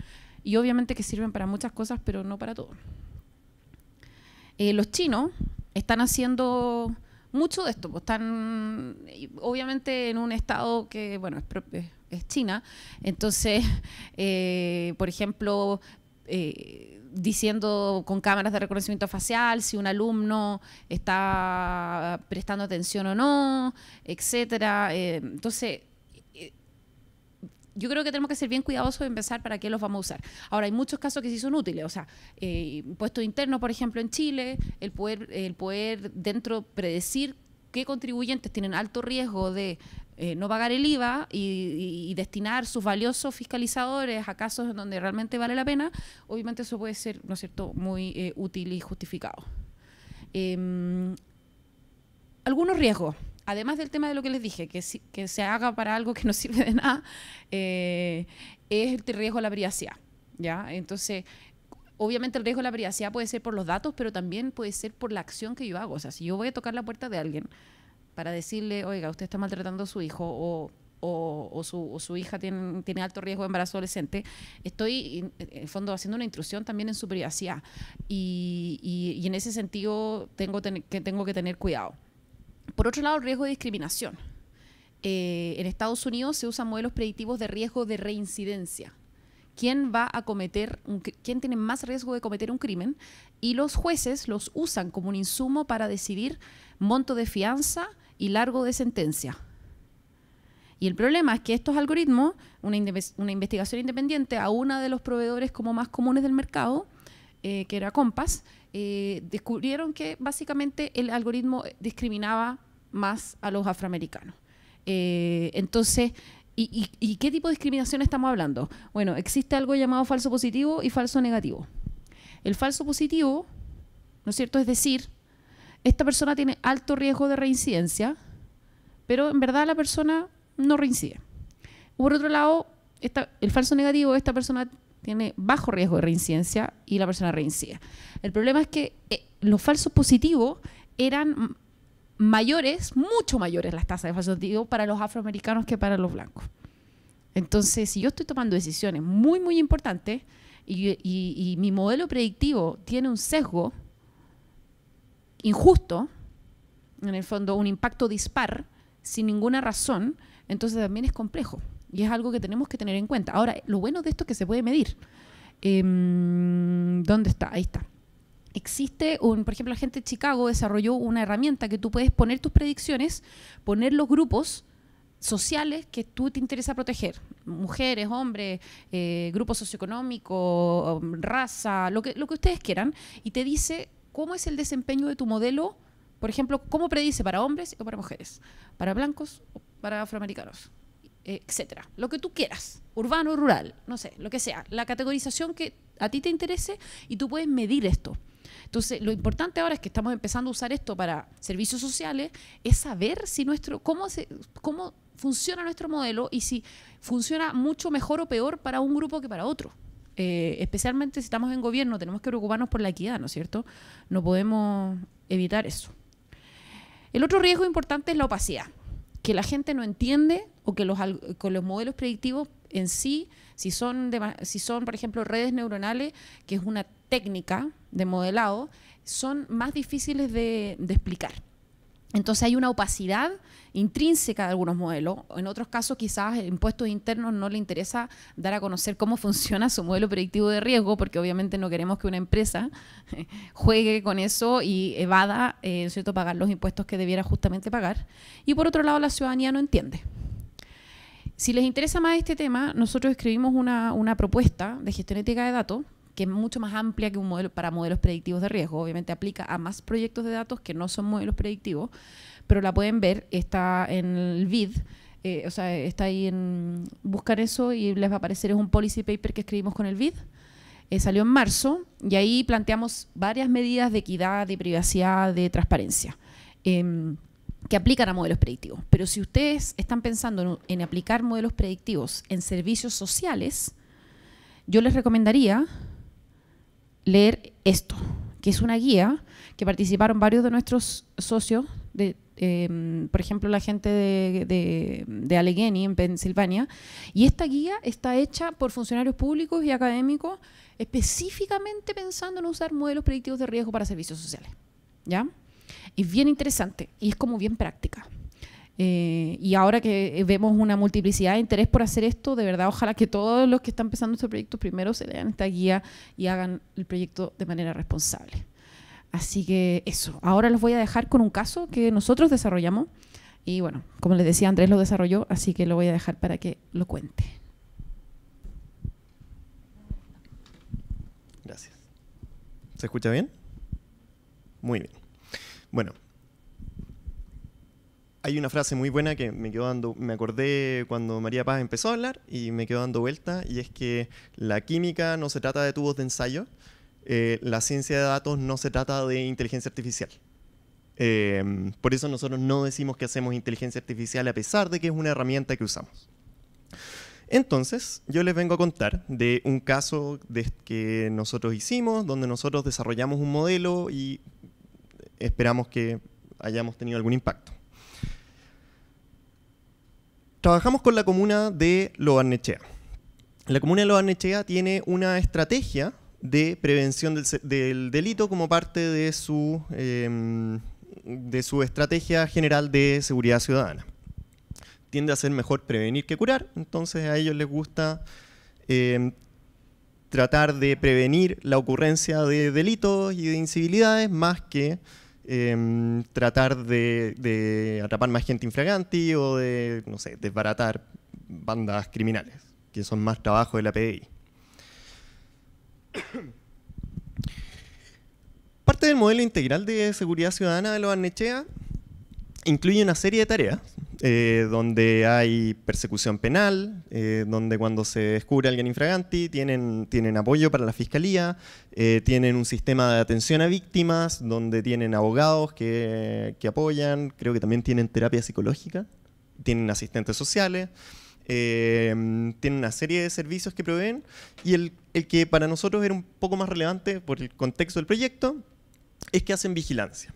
y obviamente que sirven para muchas cosas, pero no para todo. Eh, los chinos están haciendo mucho de esto, pues están obviamente en un estado que, bueno, es, China, entonces, *laughs* eh, por ejemplo, eh, diciendo con cámaras de reconocimiento facial si un alumno está prestando atención o no, etcétera. Eh, entonces, eh, yo creo que tenemos que ser bien cuidadosos en pensar para qué los vamos a usar. Ahora, hay muchos casos que sí son útiles, o sea, eh, impuestos internos, por ejemplo, en Chile, el poder, el poder dentro predecir qué contribuyentes tienen alto riesgo de eh, no pagar el IVA y, destinar sus valiosos fiscalizadores a casos en donde realmente vale la pena, obviamente eso puede ser, ¿no es cierto?, muy eh, útil y justificado. Em, algunos riesgos, además del tema de lo que les dije, que, se haga para algo que no *laughs* sirve de nada, eh, es el riesgo a la privacidad. ¿ya? Entonces, obviamente el riesgo de la privacidad puede ser por los datos, pero también puede ser por la acción que yo hago. O sea, si yo voy a tocar la puerta de alguien, para decirle, oiga, usted está maltratando a su hijo o, su, hija tiene, alto riesgo de embarazo adolescente, estoy en fondo haciendo una intrusión también en su privacidad. Y, en ese sentido tengo que, tengo que tener cuidado. Por otro lado, el riesgo de discriminación. Eh, en Estados Unidos se usan modelos predictivos de riesgo de reincidencia quién va a cometer, quién tiene más riesgo de cometer un crimen y los jueces los usan como un insumo para decidir monto de fianza y largo de sentencia. Y el problema es que estos algoritmos, una, investigación independiente a uno de los proveedores como más comunes del mercado, eh, que era Compass, eh, descubrieron que básicamente el algoritmo discriminaba más a los afroamericanos. Eh, entonces, ¿Y, qué tipo de discriminación estamos hablando? Bueno, existe algo llamado falso positivo y falso negativo. El falso positivo, ¿no es cierto? Es decir, esta persona tiene alto riesgo de reincidencia, pero en verdad la persona no reincide. Por otro lado, el falso negativo, esta persona tiene bajo riesgo de reincidencia y la persona reincide. El problema es que eh, los falsos positivos eran mayores, mucho mayores las tasas de falsos para los afroamericanos que para los blancos. Entonces, si yo estoy tomando decisiones muy, muy importantes y, mi modelo predictivo tiene un sesgo injusto, en el fondo un impacto dispar, sin ninguna razón, entonces también es complejo y es algo que tenemos que tener en cuenta. Ahora, lo bueno de esto es que se puede medir. Em, ¿Dónde está? Ahí está existe un, por ejemplo, la gente de Chicago desarrolló una herramienta que tú puedes poner tus predicciones, poner los grupos sociales que tú te interesa proteger, mujeres, hombres, eh, grupos grupo socioeconómico, um, raza, lo que, lo que ustedes quieran, y te dice cómo es el desempeño de tu modelo, por ejemplo, cómo predice para hombres o para mujeres, para blancos o para afroamericanos, eh, etcétera, lo que tú quieras, urbano, o rural, no sé, lo que sea, la categorización que a ti te interese y tú puedes medir esto. Entonces, lo importante ahora es que estamos empezando a usar esto para servicios sociales, es saber si nuestro, cómo se, cómo funciona nuestro modelo y si funciona mucho mejor o peor para un grupo que para otro. Eh, especialmente si estamos en gobierno, tenemos que preocuparnos por la equidad, ¿no es cierto? No podemos evitar eso. El otro riesgo importante es la opacidad, que la gente no entiende o que los, con los modelos predictivos en sí, si son, si son, por ejemplo, redes neuronales, que es una técnica de modelado son más difíciles de, explicar. Entonces hay una opacidad intrínseca de algunos modelos. En otros casos quizás el impuesto interno no le interesa dar a conocer cómo *laughs* funciona su modelo predictivo de riesgo, porque obviamente no queremos que una empresa *laughs* juegue con eso y evada eh, pagar los impuestos que debiera justamente pagar. Y por otro lado, la ciudadanía no entiende. Si les interesa más este tema, nosotros escribimos una propuesta de gestión ética de datos que es mucho más amplia que un modelo para modelos predictivos de riesgo. Obviamente aplica a más proyectos de datos que no son modelos predictivos, pero la pueden ver, está en el BID, eh, o sea, está ahí en buscar eso y les va a aparecer es un policy paper que escribimos con el BID. Eh, salió en marzo y ahí planteamos varias medidas de equidad, de privacidad, de transparencia. Em, que aplican a modelos predictivos. Pero si ustedes están pensando en aplicar modelos predictivos en servicios sociales, yo les recomendaría leer esto, que es una guía que participaron varios de nuestros socios, de, em, por ejemplo la gente de, de, Allegheny en Pensilvania, y esta guía está hecha por funcionarios públicos y académicos específicamente pensando en usar modelos predictivos de riesgo para servicios sociales. ¿Ya? Es bien interesante y es como bien práctica. Eh, y ahora que eh, vemos una multiplicidad de interés por hacer esto, de verdad, ojalá que todos los que están empezando este proyecto primero se lean esta guía y hagan el proyecto de manera responsable. Así que eso, ahora los voy a dejar con un caso que nosotros desarrollamos y bueno, como les decía, Andrés lo desarrolló, así que lo voy a dejar para que lo cuente. Gracias. ¿Se escucha bien? Muy bien. Bueno, hay una frase muy buena que me quedó dando, me acordé cuando María Paz empezó a hablar y me quedó dando vuelta, y es que la química no se trata de tubos de ensayo, eh, la ciencia de datos no se trata de inteligencia artificial. Em, por eso nosotros no decimos que hacemos inteligencia artificial a pesar de que es una herramienta que usamos. Entonces, yo les vengo a contar de un caso que nosotros hicimos, donde nosotros desarrollamos un modelo y esperamos que hayamos tenido algún impacto. Trabajamos con la comuna de Lobarnechea. La comuna de Lobarnechea tiene una estrategia de prevención del, delito como parte de su, em, de su estrategia general de seguridad ciudadana. Tiende a ser mejor prevenir que curar, entonces a ellos les gusta em, tratar de prevenir la ocurrencia de delitos y de incivilidades más que Em, tratar de, atrapar más gente infraganti o de, no sé, desbaratar bandas criminales, que son más trabajo de la PDI. *coughs* Parte del modelo integral de seguridad ciudadana de los Barnechea incluye una serie de tareas eh, donde hay persecución penal, eh, donde cuando se descubre alguien infraganti tienen, tienen apoyo para la fiscalía, eh, tienen un sistema de atención a víctimas, donde tienen abogados que, apoyan, creo que también tienen terapia psicológica, tienen asistentes sociales. tienen una serie de servicios que proveen y el, el, que para nosotros era un poco más relevante por el contexto del proyecto es que hacen vigilancia.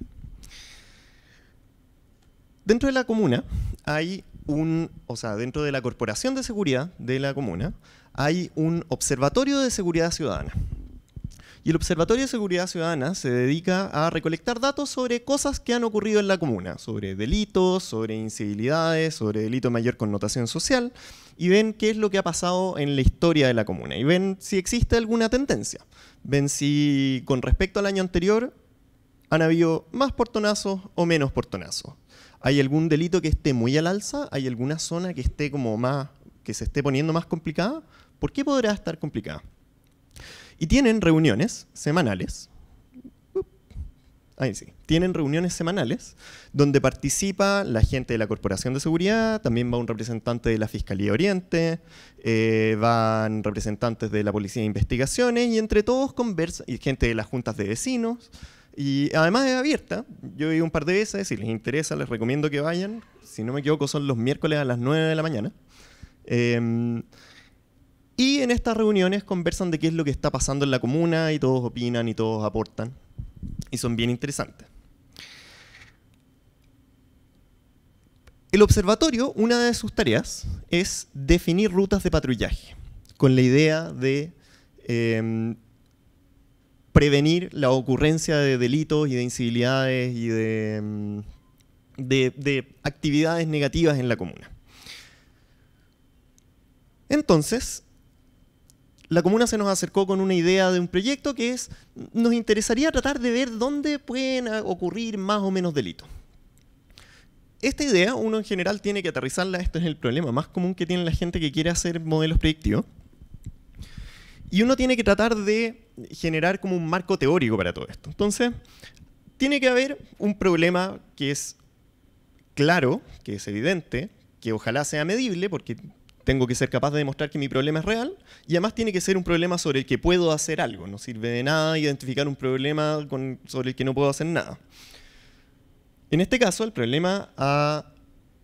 Dentro de la comuna hay un, o sea, dentro de la Corporación de Seguridad de la comuna hay un observatorio de seguridad ciudadana. Y el Observatorio de Seguridad Ciudadana se dedica a recolectar datos sobre cosas que han ocurrido en la comuna, sobre delitos, sobre incivilidades, sobre delito de mayor connotación social, y ven qué es lo que ha pasado en la historia de la comuna, y ven si existe alguna tendencia, ven si con respecto al año anterior han habido más portonazos o menos portonazos, ¿Hay algún delito que esté muy al alza? ¿Hay alguna zona que esté como más, que se esté poniendo más complicada? ¿Por qué podrá estar complicada? Y tienen reuniones semanales. Ahí sí. Tienen reuniones semanales donde participa la gente de la Corporación de Seguridad, también va un representante de la Fiscalía Oriente, eh, van representantes de la Policía de Investigaciones y entre todos conversan, y gente de las juntas de vecinos, y además es abierta. Yo he ido un par de veces. Si les interesa, les recomiendo que vayan. Si no me equivoco, son los miércoles a las 9 de la mañana. Em, y en estas reuniones conversan de qué es lo que está pasando en la comuna y todos opinan y todos aportan. Y son bien interesantes. El observatorio, una de sus tareas es definir rutas de patrullaje, con la idea de em, prevenir la ocurrencia de delitos y de incivilidades y mm, de, actividades negativas en la comuna. Entonces, la comuna se nos acercó con una idea de un proyecto que es, nos interesaría tratar de ver dónde pueden ocurrir más o menos delitos. Esta idea uno en general tiene que aterrizarla, esto es el problema más común que tiene la gente que quiere hacer modelos predictivos. Y uno tiene que tratar de generar como un marco teórico para todo esto. Entonces, tiene que haber un problema que es claro, que es evidente, que ojalá sea medible, porque tengo que ser capaz de demostrar que mi problema es real, y además tiene que ser un problema sobre el que puedo hacer algo. No sirve de nada identificar un problema sobre el que no puedo hacer nada. En este caso, el problema,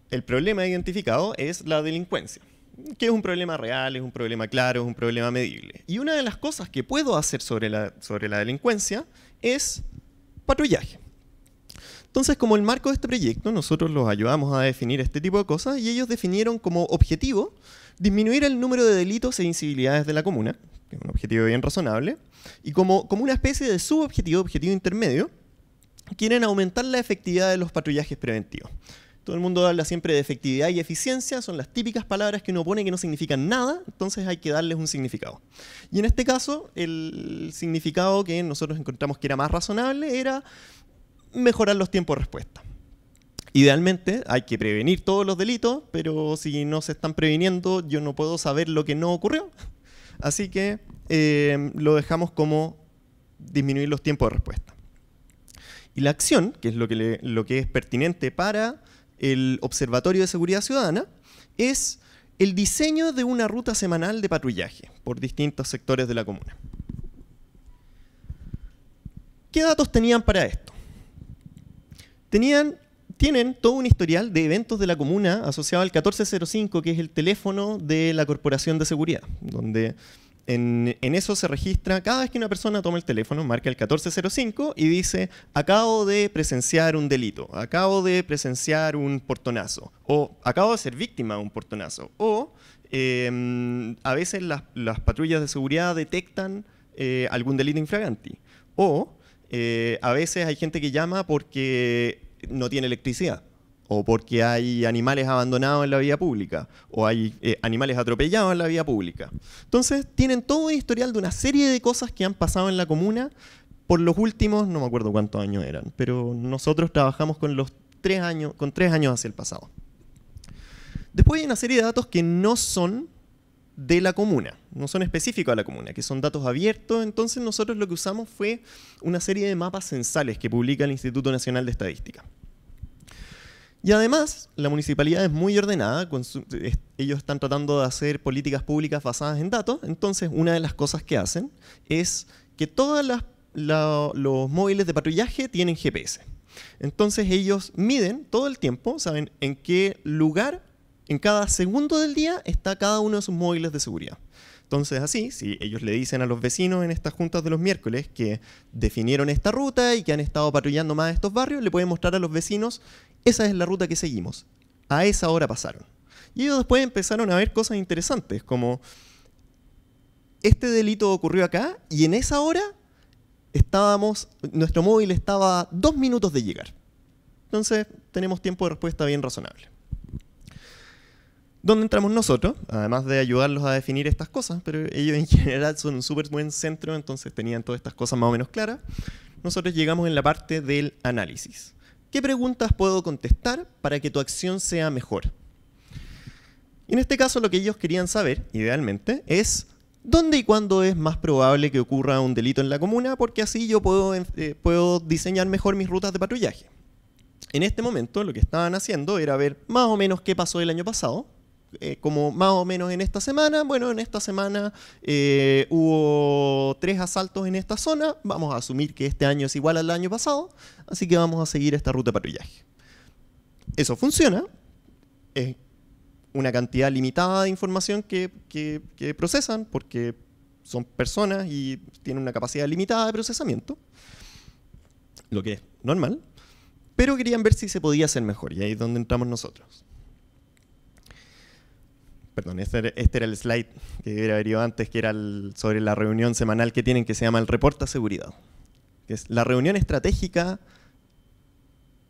el problema identificado es la delincuencia que es un problema real, es un problema claro, es un problema medible. Y una de las cosas que puedo hacer sobre la, sobre la delincuencia es patrullaje. Entonces, como el marco de este proyecto, nosotros los ayudamos a definir este tipo de cosas y ellos definieron como objetivo disminuir el número de delitos e incivilidades de la comuna, que es un objetivo bien razonable, y como, como una especie de subobjetivo, objetivo intermedio, quieren aumentar la efectividad de los patrullajes preventivos. Todo el mundo habla siempre de efectividad y eficiencia, son las típicas palabras que uno pone que no significan nada, entonces hay que darles un significado. Y en este caso, el significado que nosotros encontramos que era más razonable era mejorar los tiempos de respuesta. Idealmente hay que prevenir todos los delitos, pero si no se están previniendo, yo no puedo saber lo que no ocurrió. Así que eh, lo dejamos como disminuir los tiempos de respuesta. Y la acción, que es lo que, lo que es pertinente para el Observatorio de Seguridad Ciudadana, es el diseño de una ruta semanal de patrullaje por distintos sectores de la comuna. ¿Qué datos tenían para esto? tienen todo un historial de eventos de la comuna asociado al 1405, que es el teléfono de la Corporación de Seguridad, donde en, eso se registra cada vez que una persona toma el teléfono, marca el 1405 y dice, acabo de presenciar un delito, acabo de presenciar un portonazo, o acabo de ser víctima de un portonazo, o em, a veces las, patrullas de seguridad detectan eh, algún delito infraganti, o eh, a veces hay gente que llama porque no tiene electricidad o porque hay animales abandonados en la vía pública, o hay eh, animales atropellados en la vía pública. Entonces, tienen todo un historial de una serie de cosas que han pasado en la comuna por los últimos, no me acuerdo cuántos años eran, pero nosotros trabajamos con, los tres, años, con tres años hacia el pasado. Después hay una serie de datos que no son de la comuna, no son específicos a la comuna, que son datos abiertos, entonces nosotros lo que usamos fue una serie de mapas censales que publica el Instituto Nacional de Estadística. Y además, la municipalidad es muy ordenada, ellos están tratando de hacer políticas públicas basadas en datos, entonces una de las cosas que hacen es que todos los móviles de patrullaje tienen GPS. Entonces ellos miden todo el tiempo, saben en qué lugar, en cada segundo del día está cada uno de sus móviles de seguridad. Entonces así, si ellos le dicen a los vecinos en estas juntas de los miércoles que definieron esta ruta y que han estado patrullando más estos barrios, le pueden mostrar a los vecinos, esa es la ruta que seguimos. A esa hora pasaron. Y ellos después empezaron a ver cosas interesantes, como este delito ocurrió acá y en esa hora estábamos, nuestro móvil estaba a dos minutos de llegar. Entonces tenemos tiempo de respuesta bien razonable. ¿Dónde entramos nosotros, además de ayudarlos a definir estas cosas, pero ellos en *laughs* general son un súper buen centro, entonces tenían todas estas cosas más o menos claras, nosotros llegamos en la parte del análisis. ¿Qué preguntas puedo contestar para que tu acción sea mejor? en este caso lo que ellos querían saber, idealmente, es dónde y cuándo es más probable que ocurra un delito en la comuna, porque así yo puedo, em, eh, puedo diseñar mejor mis rutas de patrullaje. En este momento lo que estaban haciendo era ver más o menos qué pasó el año pasado, eh, como más o menos en esta semana. Bueno, en esta semana eh, hubo tres asaltos en esta zona. Vamos a asumir que este año es igual al año pasado, así que vamos a seguir esta ruta de patrullaje. Eso funciona. Es una cantidad limitada de información que, que procesan porque son personas y tienen una capacidad limitada de procesamiento, lo que es normal, pero querían ver si se podía hacer mejor y ahí es donde entramos nosotros perdón, este, este, era el slide que hubiera haber antes, que era sobre la reunión semanal que tienen, que se llama el reporte a seguridad, es la reunión estratégica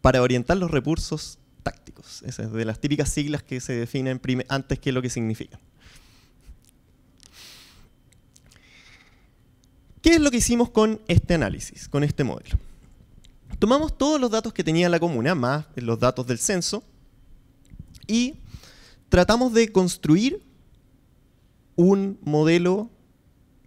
para orientar los recursos tácticos. Esa es de las típicas siglas que se definen antes que lo que significan. ¿Qué es lo que hicimos con este análisis, con este modelo? Tomamos todos los datos que tenía la comuna, más los datos del censo, y tratamos de construir un modelo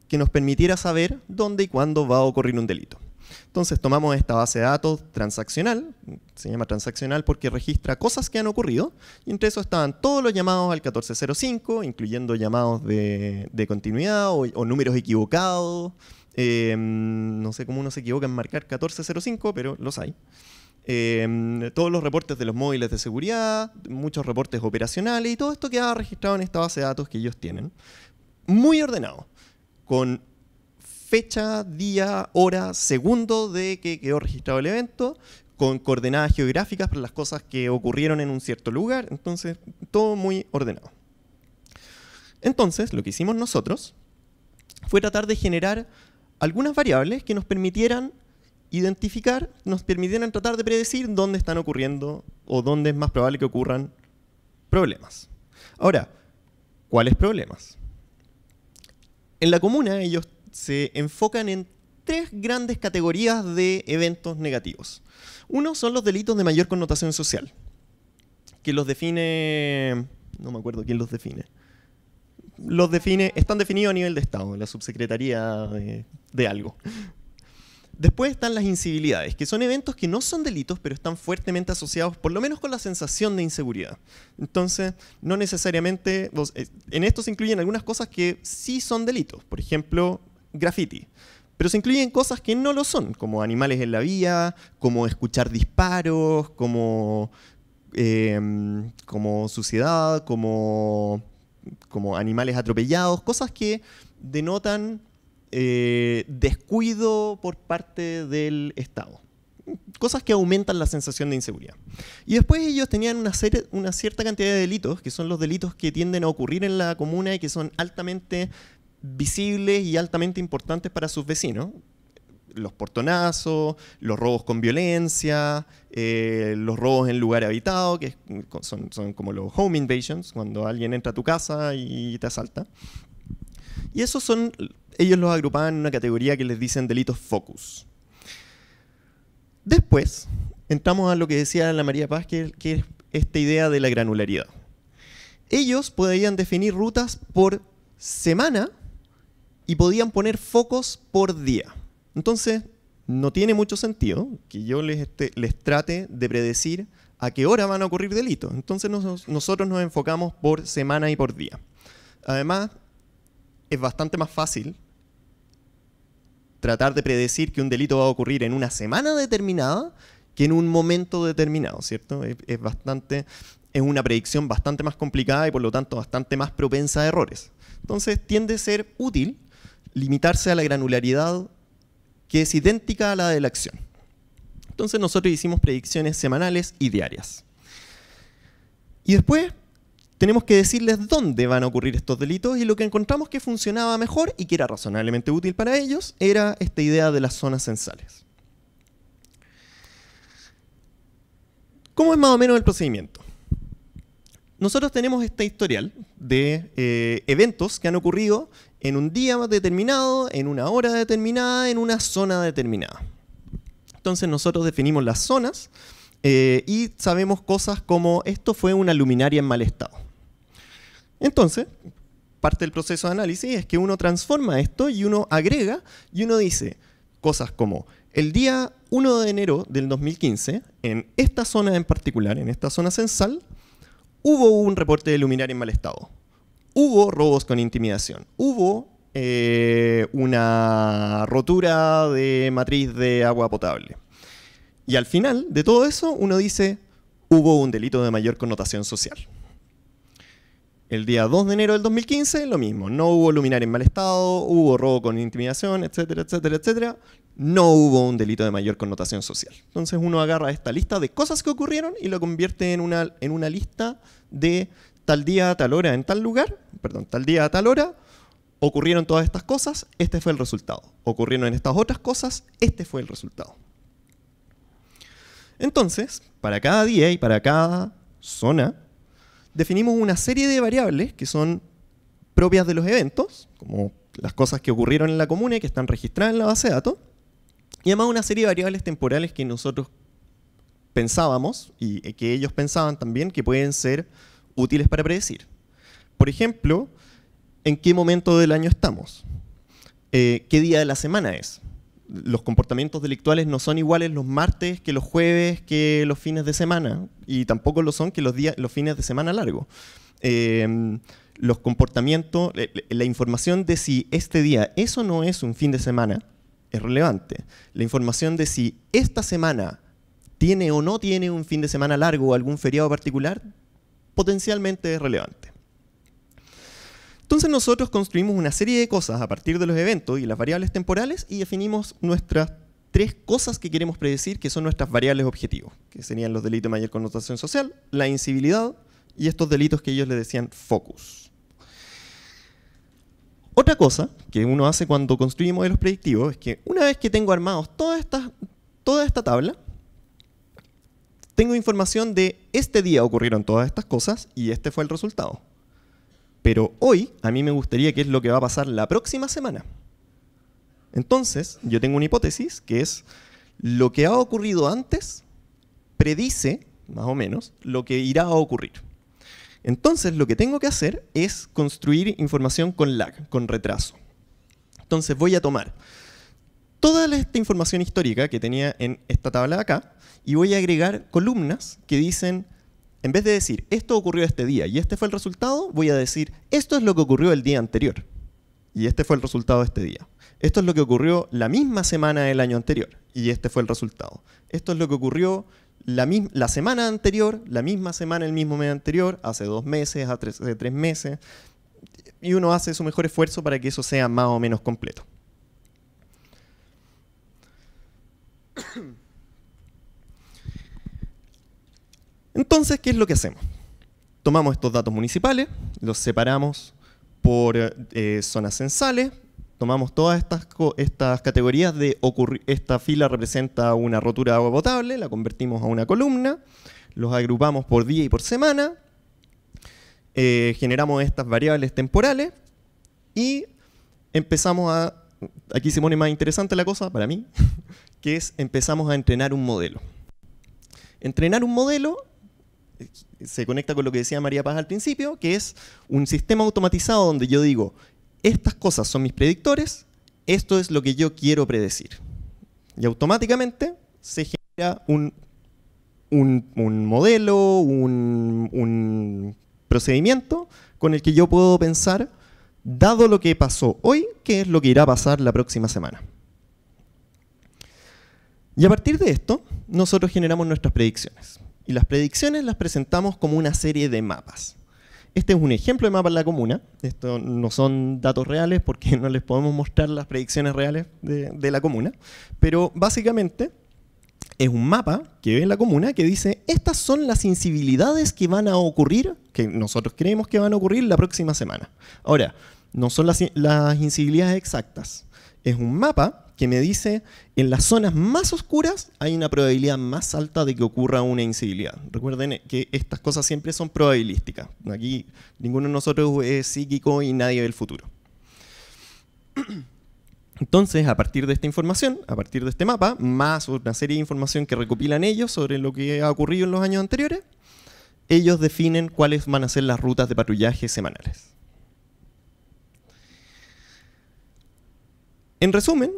que nos permitiera saber dónde y cuándo va a ocurrir un delito. Entonces tomamos esta base de datos transaccional, se llama transaccional porque registra cosas que han ocurrido, y entre eso estaban todos los llamados al 1405, incluyendo llamados de, continuidad o, números equivocados, em, no sé cómo uno se equivoca en marcar 1405, pero los hay. Em, todos los reportes de los móviles de seguridad, muchos reportes operacionales y todo esto queda registrado en esta base de datos que ellos tienen. Muy ordenado, con fecha, día, hora, segundo de que quedó registrado el evento, con coordenadas geográficas para las cosas que ocurrieron en un cierto lugar, entonces todo muy ordenado. Entonces, lo que hicimos nosotros fue tratar de generar algunas variables que nos permitieran identificar, nos permitieran tratar de predecir dónde están ocurriendo o dónde es más probable que ocurran problemas. Ahora, ¿cuáles problemas? En la comuna ellos se enfocan en tres grandes categorías de eventos negativos. Uno son los delitos de mayor connotación social, que los define, no me acuerdo quién los define, los define, están definidos a nivel de Estado, la subsecretaría de algo. Después están las incivilidades, que son eventos que no son delitos, pero están fuertemente asociados, por lo menos con la sensación de inseguridad. Entonces, no necesariamente, eh, en esto se incluyen algunas cosas que sí son delitos, por ejemplo, graffiti. Pero se incluyen cosas que no lo son, como animales en la vía, como escuchar disparos, como, em, suciedad, como animales atropellados, cosas que denotan eh, descuido por parte del Estado. Cosas que aumentan la sensación de inseguridad. Y después ellos tenían una, serie, cierta cantidad de delitos, que son los delitos que tienden a ocurrir en la comuna y que son altamente visibles y altamente importantes para sus vecinos, los portonazos, los robos con violencia, eh, los robos en lugar habitado, que son, como los home invasions, cuando alguien entra a tu casa y te asalta. Y esos son, ellos los agrupaban en una categoría que les dicen delitos focus. Después, entramos a lo que decía la María Paz, que, es esta idea de la granularidad. Ellos podían definir rutas por semana y podían poner focos por día. Entonces, no tiene mucho sentido que yo les, este, les trate de predecir a qué hora van a ocurrir delitos. Entonces nosotros nos enfocamos por semana y por día. Además, es bastante más fácil tratar de predecir que un delito va a ocurrir en una semana determinada que en un momento determinado, ¿cierto? Es, bastante es una predicción bastante más complicada y por lo tanto bastante más propensa a errores. Entonces tiende a ser útil limitarse a la granularidad que es idéntica a la de la acción. Entonces nosotros hicimos predicciones semanales y diarias. Y después tenemos que decirles dónde van a ocurrir estos delitos y lo que encontramos que funcionaba mejor y que era razonablemente útil para ellos era esta idea de las zonas censales. ¿Cómo es más o menos el procedimiento? Nosotros tenemos este historial de eh, eventos que han ocurrido en un día determinado, en una hora determinada, en una zona determinada. Entonces nosotros definimos las zonas eh, y sabemos cosas como esto fue una luminaria en mal estado. Entonces, parte del proceso de análisis es que uno transforma esto y uno agrega y uno dice cosas como el día 1 de enero del 2015, en esta zona en particular, en esta zona censal, hubo un reporte de luminar en mal estado. Hubo robos con intimidación. Hubo eh, una rotura de matriz de agua potable. Y al final de todo eso, uno dice, hubo un delito de mayor connotación social. El día 2 de enero del 2015, lo mismo. No hubo luminaria en mal estado, hubo robo con intimidación, etcétera, etcétera, etcétera. No hubo un delito de mayor connotación social. Entonces uno agarra esta lista de cosas que ocurrieron y lo convierte en una, en una lista de tal día a tal hora en tal lugar, perdón, tal día a tal hora, ocurrieron todas estas cosas, este fue el resultado. Ocurrieron en estas otras cosas, este fue el resultado. Entonces, para cada día y para cada zona, definimos una serie de variables que son propias de los eventos, como las cosas que ocurrieron en la comuna y que están registradas en la base de datos, y además una serie de variables temporales que nosotros pensábamos y eh, que ellos pensaban también que pueden ser útiles para predecir. Por ejemplo, en qué momento del año estamos, eh, qué día de la semana es, los comportamientos delictuales no son iguales los martes que los jueves que los fines de semana y tampoco lo son que los, días, los fines de semana largo. Em, los comportamientos, la información de si este día eso no es un fin de semana es relevante. La información de si esta semana tiene o no tiene un fin de semana largo o algún feriado particular potencialmente es relevante. Entonces nosotros construimos una serie de cosas a partir de los eventos y las variables temporales y definimos nuestras tres cosas que queremos predecir, que son nuestras variables objetivos, que serían los delitos de mayor connotación social, la incivilidad y estos delitos que ellos le decían focus. Otra cosa que uno hace cuando construye modelos predictivos es que una vez que tengo armados toda esta, toda esta tabla, tengo información de este día ocurrieron todas estas cosas y este fue el resultado. Pero hoy a mí me gustaría qué es lo que va a pasar la próxima semana. Entonces, yo tengo una hipótesis que es lo que ha ocurrido antes predice, más o menos, lo que irá a ocurrir. Entonces, lo que tengo que hacer es construir información con lag, con retraso. Entonces, voy a tomar toda esta información histórica que tenía en esta tabla de acá y voy a agregar columnas que dicen en vez de decir esto ocurrió este día y este fue el resultado, voy a decir esto es lo que ocurrió el día anterior y este fue el resultado de este día. Esto es lo que ocurrió la misma semana del año anterior y este fue el resultado. Esto es lo que ocurrió la, semana anterior, la misma semana, el mismo mes anterior, hace dos meses, hace tres meses. Y uno hace su mejor esfuerzo para que eso sea más o menos completo. Entonces, ¿qué es lo que hacemos? Tomamos estos datos municipales, los separamos por eh, zonas censales, tomamos todas estas, categorías de esta fila representa una rotura de agua potable, la convertimos a una columna, los agrupamos por día y por semana, eh, generamos estas variables temporales y empezamos a, aquí se pone más interesante la cosa para mí, *laughs* que es empezamos a entrenar un modelo. Entrenar un modelo se conecta con lo que decía María Paz al principio, que es un sistema automatizado donde yo digo, estas cosas son mis predictores, esto es lo que yo quiero predecir. Y automáticamente se genera un, modelo, un, un procedimiento con el que yo puedo pensar, dado lo que pasó hoy, qué es lo que irá a pasar la próxima semana. Y a partir de esto, nosotros generamos nuestras predicciones. Y las predicciones las presentamos como una serie de mapas. Este es un ejemplo de mapa en la comuna. Esto no son datos reales porque *laughs* no les podemos mostrar las predicciones reales de, la comuna. Pero básicamente es un mapa que ve en la comuna que dice estas son las incivilidades que van a ocurrir, que nosotros creemos que van a ocurrir la próxima semana. Ahora, no son las, las incivilidades exactas. Es un mapa que me dice en las zonas más oscuras hay una probabilidad más alta de que ocurra una incivilidad. Recuerden que estas cosas siempre son probabilísticas. Aquí ninguno de nosotros es psíquico y nadie ve el futuro. *clears throat* Entonces, a partir de esta información, a partir de este mapa, más una serie de información que recopilan ellos sobre lo que ha ocurrido en los años anteriores, ellos definen cuáles van a ser las rutas de patrullaje semanales. En resumen,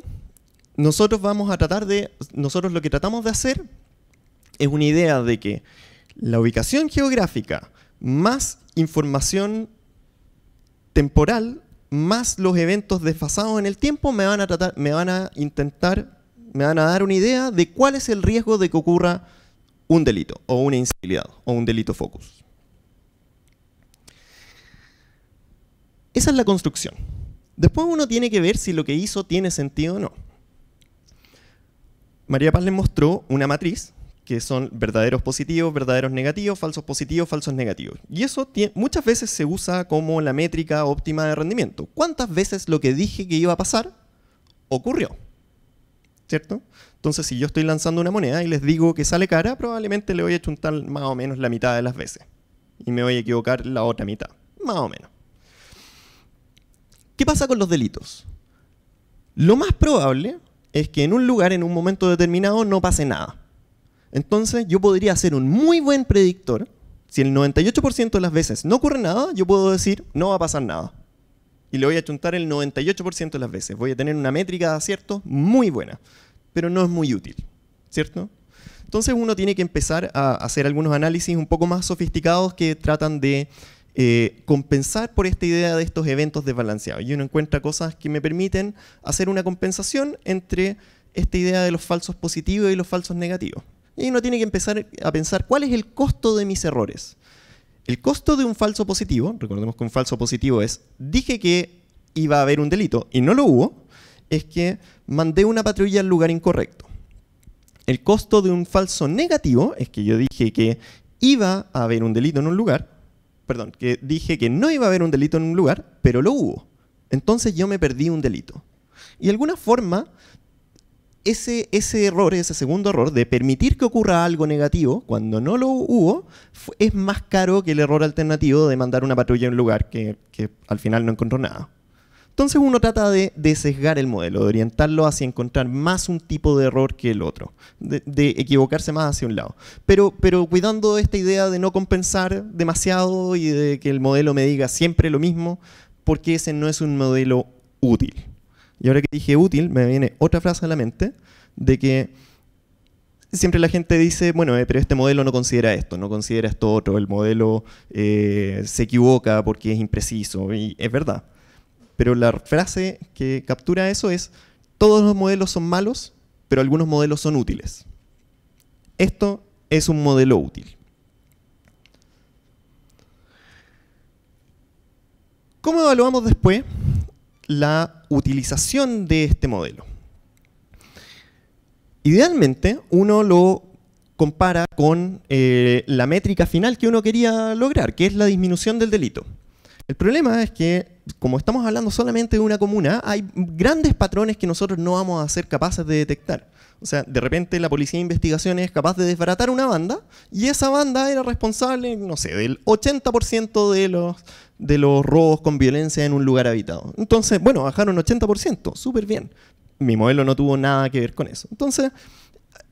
nosotros vamos a tratar de, nosotros lo que tratamos de hacer es una idea de que la ubicación geográfica más información temporal más los eventos desfasados en el tiempo me van a tratar, me van a intentar, me van a dar una idea de cuál es el riesgo de que ocurra un delito o una incivilidad o un delito focus. Esa es la construcción. Después uno tiene que ver si lo que hizo tiene sentido o no. María Paz les mostró una matriz que son verdaderos positivos, verdaderos negativos, falsos positivos, falsos negativos. Y eso muchas veces se usa como la métrica óptima de rendimiento. ¿Cuántas veces lo que dije que iba a pasar ocurrió? ¿Cierto? Entonces, si yo estoy lanzando una moneda y les digo que sale cara, probablemente le voy a chuntar más o menos la mitad de las veces. Y me voy a equivocar la otra mitad, más o menos. ¿Qué pasa con los delitos? Lo más probable es que en un lugar, en un momento determinado, no pase nada. Entonces, yo podría ser un muy buen predictor. Si el 98% de las veces no ocurre nada, yo puedo decir, no va a pasar nada. Y le voy a chuntar el 98% de las veces. Voy a tener una métrica de acierto muy buena, pero no es muy útil, ¿cierto? Entonces uno tiene que empezar a hacer algunos análisis un poco más sofisticados que tratan de eh, compensar por esta idea de estos eventos desbalanceados. Y uno encuentra cosas que me permiten hacer una compensación entre esta idea de los falsos positivos y los falsos negativos. Y uno tiene que empezar a pensar cuál es el costo de mis errores. El costo de un falso positivo, recordemos que un falso positivo es, dije que iba a haber un delito y no lo hubo, es que mandé una patrulla al lugar incorrecto. El costo de un falso negativo es que yo dije que iba a haber un delito en un lugar perdón, que dije que no iba a haber un delito en un lugar, pero lo hubo. Entonces yo me perdí un delito. Y de alguna forma, ese, ese error, ese segundo error de permitir que ocurra algo negativo cuando no lo hubo, es más caro que el error alternativo de mandar una patrulla a un lugar que al final no encontró nada. Entonces uno trata de, sesgar el modelo, de orientarlo hacia encontrar más un tipo de error que el otro, de, equivocarse más hacia un lado. Pero, cuidando esta idea de no compensar demasiado y de que el modelo me diga siempre lo mismo, porque ese no es un modelo útil. Y ahora que dije útil, me viene otra frase a la mente de que siempre la gente dice, bueno, eh, pero este modelo no considera esto, no considera esto otro, el modelo eh, se equivoca porque es impreciso, y es verdad. Pero la frase que captura eso es, todos los modelos son malos, pero algunos modelos son útiles. Esto es un modelo útil. ¿Cómo evaluamos después la utilización de este modelo? Idealmente, uno lo compara con eh, la métrica final que uno quería lograr, que es la disminución del delito. El problema es que, como estamos hablando solamente de una comuna, hay grandes patrones que nosotros no vamos a ser capaces de detectar. O sea, de repente la policía de investigación es capaz de desbaratar una banda y esa banda era responsable, no sé, del 80% de los, de los robos con violencia en un lugar habitado. Entonces, bueno, bajaron 80%, súper bien. Mi modelo no tuvo nada que ver con eso. Entonces,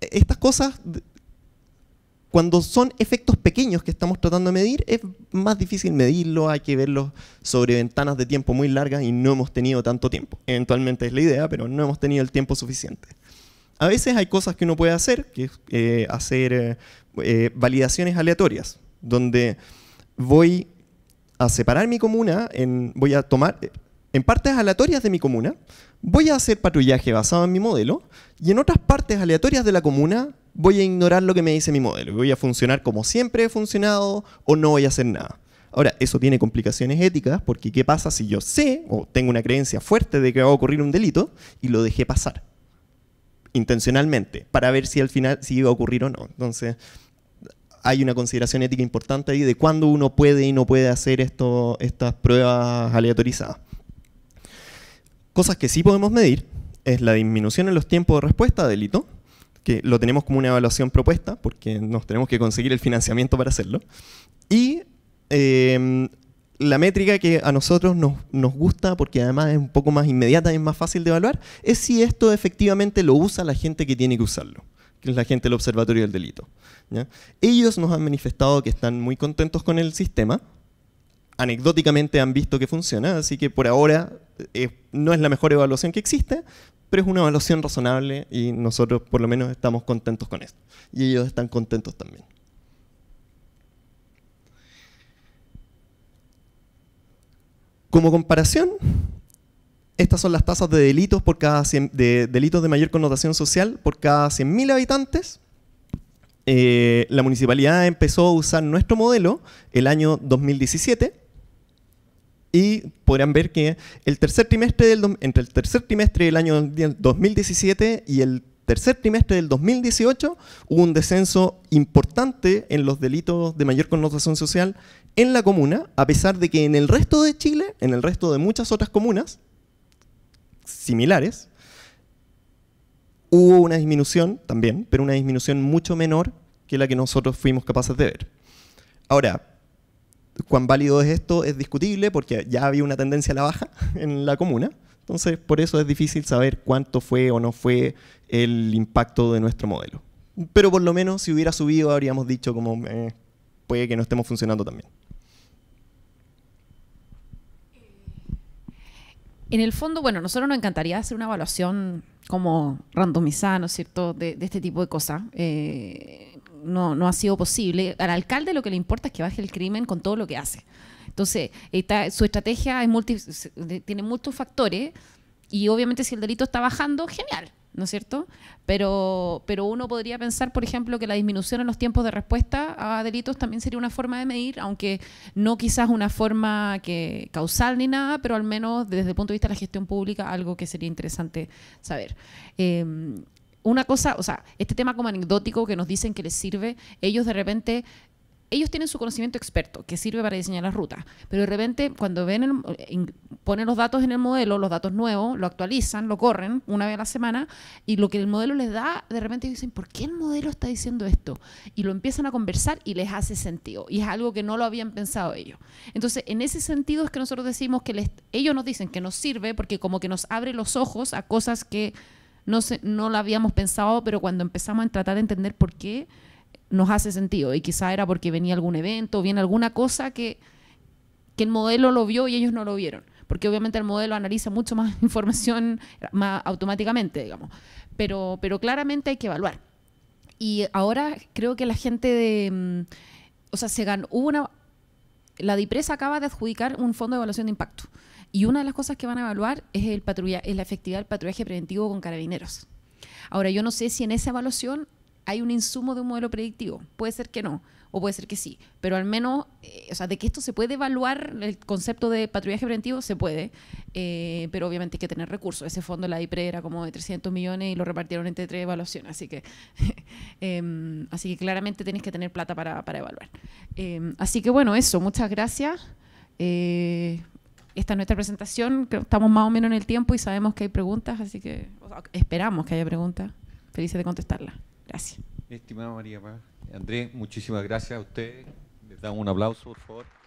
estas cosas cuando son efectos pequeños que estamos tratando de medir, es más difícil medirlo, hay que verlos sobre ventanas de tiempo muy largas y no hemos tenido tanto tiempo. Eventualmente es la idea, pero no hemos tenido el tiempo suficiente. A veces hay cosas que uno puede hacer, que es eh, hacer eh, eh, validaciones aleatorias, donde voy a separar mi comuna, en, voy a tomar en partes aleatorias de mi comuna, voy a hacer patrullaje basado en mi modelo, y en otras partes aleatorias de la comuna voy a ignorar lo que me dice mi modelo, voy a funcionar como siempre he funcionado o no voy a hacer nada. Ahora, eso tiene complicaciones éticas porque ¿qué pasa si yo sé o tengo una creencia fuerte de que va a ocurrir un delito y lo dejé pasar? Intencionalmente, para ver si al final si iba a ocurrir o no. Entonces, hay una consideración ética importante ahí de cuándo uno puede y no puede hacer esto, estas pruebas aleatorizadas. Cosas que sí podemos medir es la disminución en los tiempos de respuesta delito, que lo tenemos como una evaluación propuesta, porque nos tenemos que conseguir el financiamiento para hacerlo. Y em, la métrica que a nosotros nos, nos, gusta, porque además es un poco más inmediata y es más fácil de evaluar, es si esto efectivamente lo usa la gente que tiene que usarlo, que es la gente del Observatorio del Delito. Ellos nos han manifestado que están muy contentos con el sistema, anecdóticamente han visto que funciona, así que por ahora eh, no es la mejor evaluación que existe, pero es una evaluación razonable y nosotros por lo menos estamos contentos con esto. Y ellos están contentos también. Como comparación, estas son las tasas de delitos, por cada de delitos de mayor connotación social por cada 100.000 habitantes. Eh, la municipalidad empezó a usar nuestro modelo el año 2017 y podrán ver que el tercer trimestre del, entre el tercer trimestre del año 2017 y el tercer trimestre del 2018 hubo un descenso importante en los delitos de mayor connotación social en la comuna, a pesar de que en el resto de Chile, en el resto de muchas otras comunas similares, hubo una disminución también, pero una disminución mucho menor que la que nosotros fuimos capaces de ver. Ahora, cuán válido es esto es discutible porque ya había una tendencia a la baja *laughs* en la comuna. Entonces, por eso es difícil saber cuánto fue o no fue el impacto de nuestro modelo. Pero por lo menos si hubiera subido habríamos dicho como eh, puede que no estemos funcionando también. En el fondo, bueno, nosotros nos encantaría hacer una evaluación como randomizada, ¿no es cierto?, de, este tipo de cosas. Eh, no, no ha sido posible. Al alcalde lo que le importa es que baje el crimen con todo lo que hace. Entonces, su estrategia tiene muchos factores y obviamente si el delito está bajando, genial, ¿no es cierto? Pero, pero uno podría pensar, por ejemplo, que la disminución en los tiempos de respuesta a delitos también sería una forma de medir, aunque no quizás una forma que causal ni nada, pero al menos desde el punto de vista de la gestión pública, algo que sería interesante saber. Em, una cosa, o sea, este tema como anecdótico que nos dicen que les sirve, ellos de repente ellos tienen su conocimiento experto que sirve para diseñar las rutas, pero de repente cuando ven ponen los datos en el modelo, los datos nuevos, lo actualizan, lo corren una vez a la semana y lo que el modelo les da, de repente dicen, ¿por qué el modelo está diciendo esto? Y lo empiezan a conversar y les hace sentido y es algo que no lo habían pensado ellos. Entonces, en ese sentido es que nosotros decimos que les, ellos nos dicen que nos sirve porque como que nos abre los ojos a cosas que no, se, no lo habíamos pensado, pero cuando empezamos a tratar de entender por qué, nos hace sentido. Y quizá era porque venía algún evento, viene alguna cosa que, el modelo lo vio y ellos no lo vieron. Porque obviamente el modelo analiza mucho más *laughs* información más automáticamente, digamos. Pero, claramente hay que evaluar. Y ahora creo que la gente de. Mm, o sea, se ganó. una. La DIPRESA acaba de adjudicar un fondo de evaluación de impacto. Y una de las cosas que van a evaluar es, la efectividad del patrullaje preventivo con carabineros. Ahora, yo no sé si en esa evaluación hay un insumo de un modelo predictivo. Puede ser que no, o puede ser que sí. Pero al menos, eh, o sea, de que esto se puede evaluar, el concepto de patrullaje preventivo se puede, eh, pero obviamente hay que tener recursos. Ese fondo, de la IPRE, era como de 300 millones y lo repartieron entre tres evaluaciones. Así que, *laughs* em, así que claramente tienes que tener plata para, para evaluar. Em, así que bueno, eso. Muchas gracias. Eh, esta es nuestra presentación, estamos más o menos en el tiempo y sabemos que hay preguntas, así que esperamos que haya preguntas. Felices de contestarlas. Gracias. Estimada María Paz, Andrés, muchísimas gracias a ustedes. Les damos un aplauso, por favor.